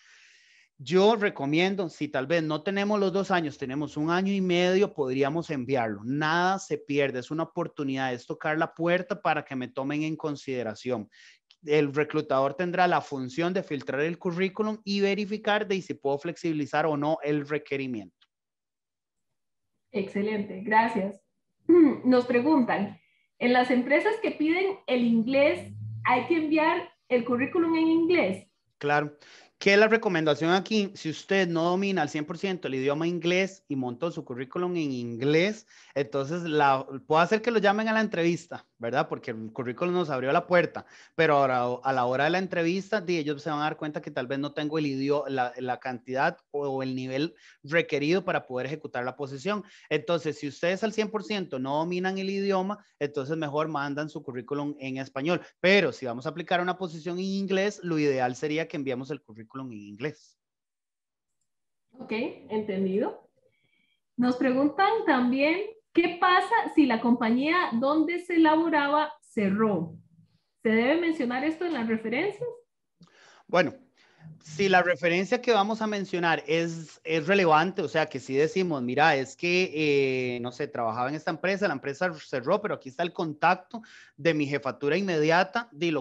yo recomiendo, si tal vez no tenemos los dos años, tenemos un año y medio, podríamos enviarlo. Nada se pierde, es una oportunidad, es tocar la puerta para que me tomen en consideración. El reclutador tendrá la función de filtrar el currículum y verificar de si puedo flexibilizar o no el requerimiento. Excelente, gracias. Nos preguntan, en las empresas que piden el inglés, ¿hay que enviar el currículum en inglés? Claro, es la recomendación aquí, si usted no domina al 100% el idioma inglés y montó su currículum en inglés, entonces la, puede hacer que lo llamen a la entrevista ¿verdad? Porque el currículum nos abrió la puerta, pero ahora a la hora de la entrevista ellos se van a dar cuenta que tal vez no tengo el idioma, la, la, cantidad o el nivel requerido para poder ejecutar la posición. Entonces, si ustedes al 100% no dominan el idioma, entonces mejor mandan su currículum en español. Pero si vamos a aplicar una posición en inglés, lo ideal sería que enviamos el currículum en inglés. Ok, entendido. Nos preguntan también ¿Qué pasa si la compañía donde se elaboraba cerró? ¿Se debe mencionar esto en las referencias? Bueno, si la referencia que vamos a mencionar es, es relevante, o sea, que si decimos, mira, es que, eh, no sé, trabajaba en esta empresa, la empresa cerró, pero aquí está el contacto de mi jefatura inmediata, y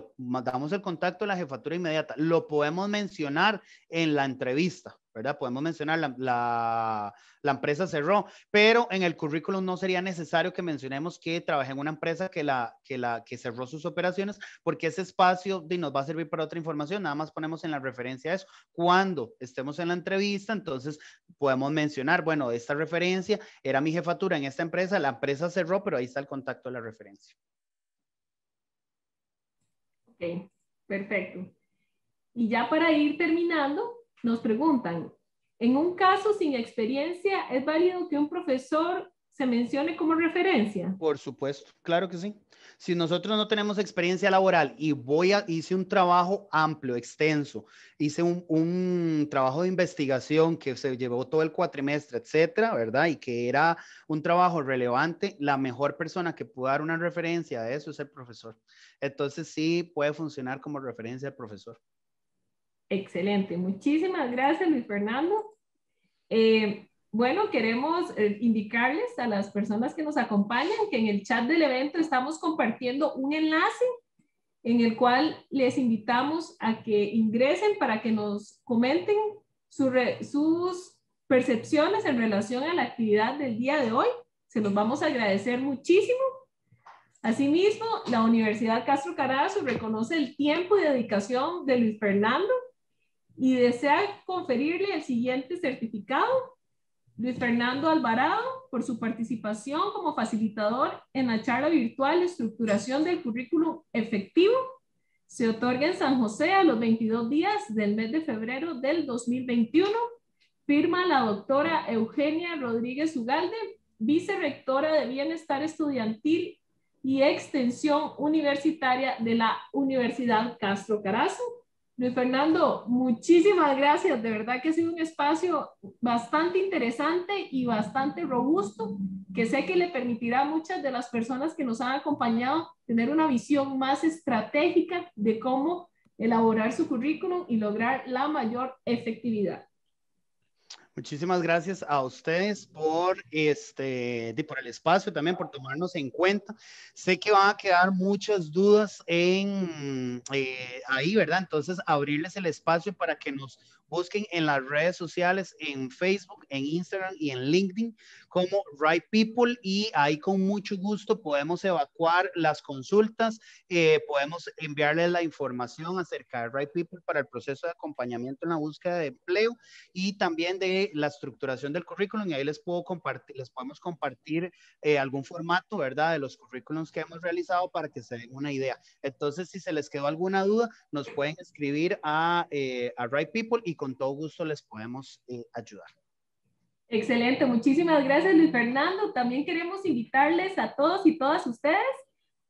damos el contacto de la jefatura inmediata, lo podemos mencionar en la entrevista. ¿verdad? Podemos mencionar la, la, empresa cerró, pero en el currículum no sería necesario que mencionemos que trabajé en una empresa que, la, que, la, que cerró sus operaciones, porque ese espacio nos va a servir para otra información, nada más ponemos en la referencia eso. Cuando estemos en la entrevista, entonces podemos mencionar, bueno, esta referencia era mi jefatura en esta empresa, la empresa cerró, pero ahí está el contacto de la referencia. Ok, perfecto. Y ya para ir terminando, nos preguntan, en un caso sin experiencia, ¿es válido que un profesor se mencione como referencia? Por supuesto, claro que sí. Si nosotros no tenemos experiencia laboral y voy a, hice un trabajo amplio, extenso, hice un, trabajo de investigación que se llevó todo el cuatrimestre, etcétera, ¿verdad? Y que era un trabajo relevante, la mejor persona que pudo dar una referencia a eso es el profesor. Entonces sí puede funcionar como referencia el profesor. Excelente, muchísimas gracias Luis Fernando. Eh, bueno, queremos eh, indicarles a las personas que nos acompañan que en el chat del evento estamos compartiendo un enlace en el cual les invitamos a que ingresen para que nos comenten sus percepciones en relación a la actividad del día de hoy. Se los vamos a agradecer muchísimo. Asimismo, la Universidad Castro Carazo reconoce el tiempo y dedicación de Luis Fernando y desea conferirle el siguiente certificado. Luis Fernando Alvarado, por su participación como facilitador en la charla virtual Estructuración del currículo Efectivo, se otorga en San José a los 22 días del mes de febrero del 2021. Firma la doctora Eugenia Rodríguez Ugalde, vicerectora de Bienestar Estudiantil y Extensión Universitaria de la Universidad Castro Carazo Luis Fernando, muchísimas gracias. De verdad que ha sido un espacio bastante interesante y bastante robusto, que sé que le permitirá a muchas de las personas que nos han acompañado tener una visión más estratégica de cómo elaborar su currículum y lograr la mayor efectividad. Muchísimas gracias a ustedes por, este, por el espacio, también por tomarnos en cuenta. Sé que van a quedar muchas dudas en, eh, ahí, ¿verdad? Entonces, abrirles el espacio para que nos Busquen en las redes sociales, en Facebook, en Instagram y en LinkedIn como Right People y ahí con mucho gusto podemos evacuar las consultas, eh, podemos enviarles la información acerca de Right People para el proceso de acompañamiento en la búsqueda de empleo y también de la estructuración del currículum y ahí les puedo compartir, les podemos compartir eh, algún formato, ¿verdad? De los currículums que hemos realizado para que se den una idea. Entonces, si se les quedó alguna duda, nos pueden escribir a, eh, a Right People y con todo gusto les podemos eh, ayudar. Excelente, muchísimas gracias Luis Fernando. También queremos invitarles a todos y todas ustedes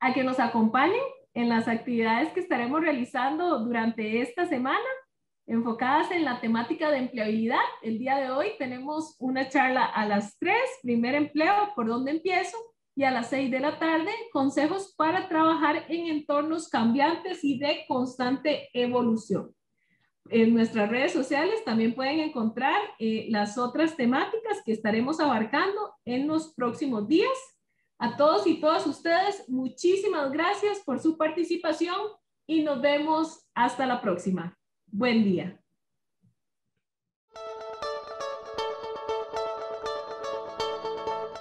a que nos acompañen en las actividades que estaremos realizando durante esta semana enfocadas en la temática de empleabilidad. El día de hoy tenemos una charla a las 3, primer empleo, por dónde empiezo, y a las 6 de la tarde, consejos para trabajar en entornos cambiantes y de constante evolución en nuestras redes sociales también pueden encontrar eh, las otras temáticas que estaremos abarcando en los próximos días. A todos y todas ustedes, muchísimas gracias por su participación y nos vemos hasta la próxima. Buen día.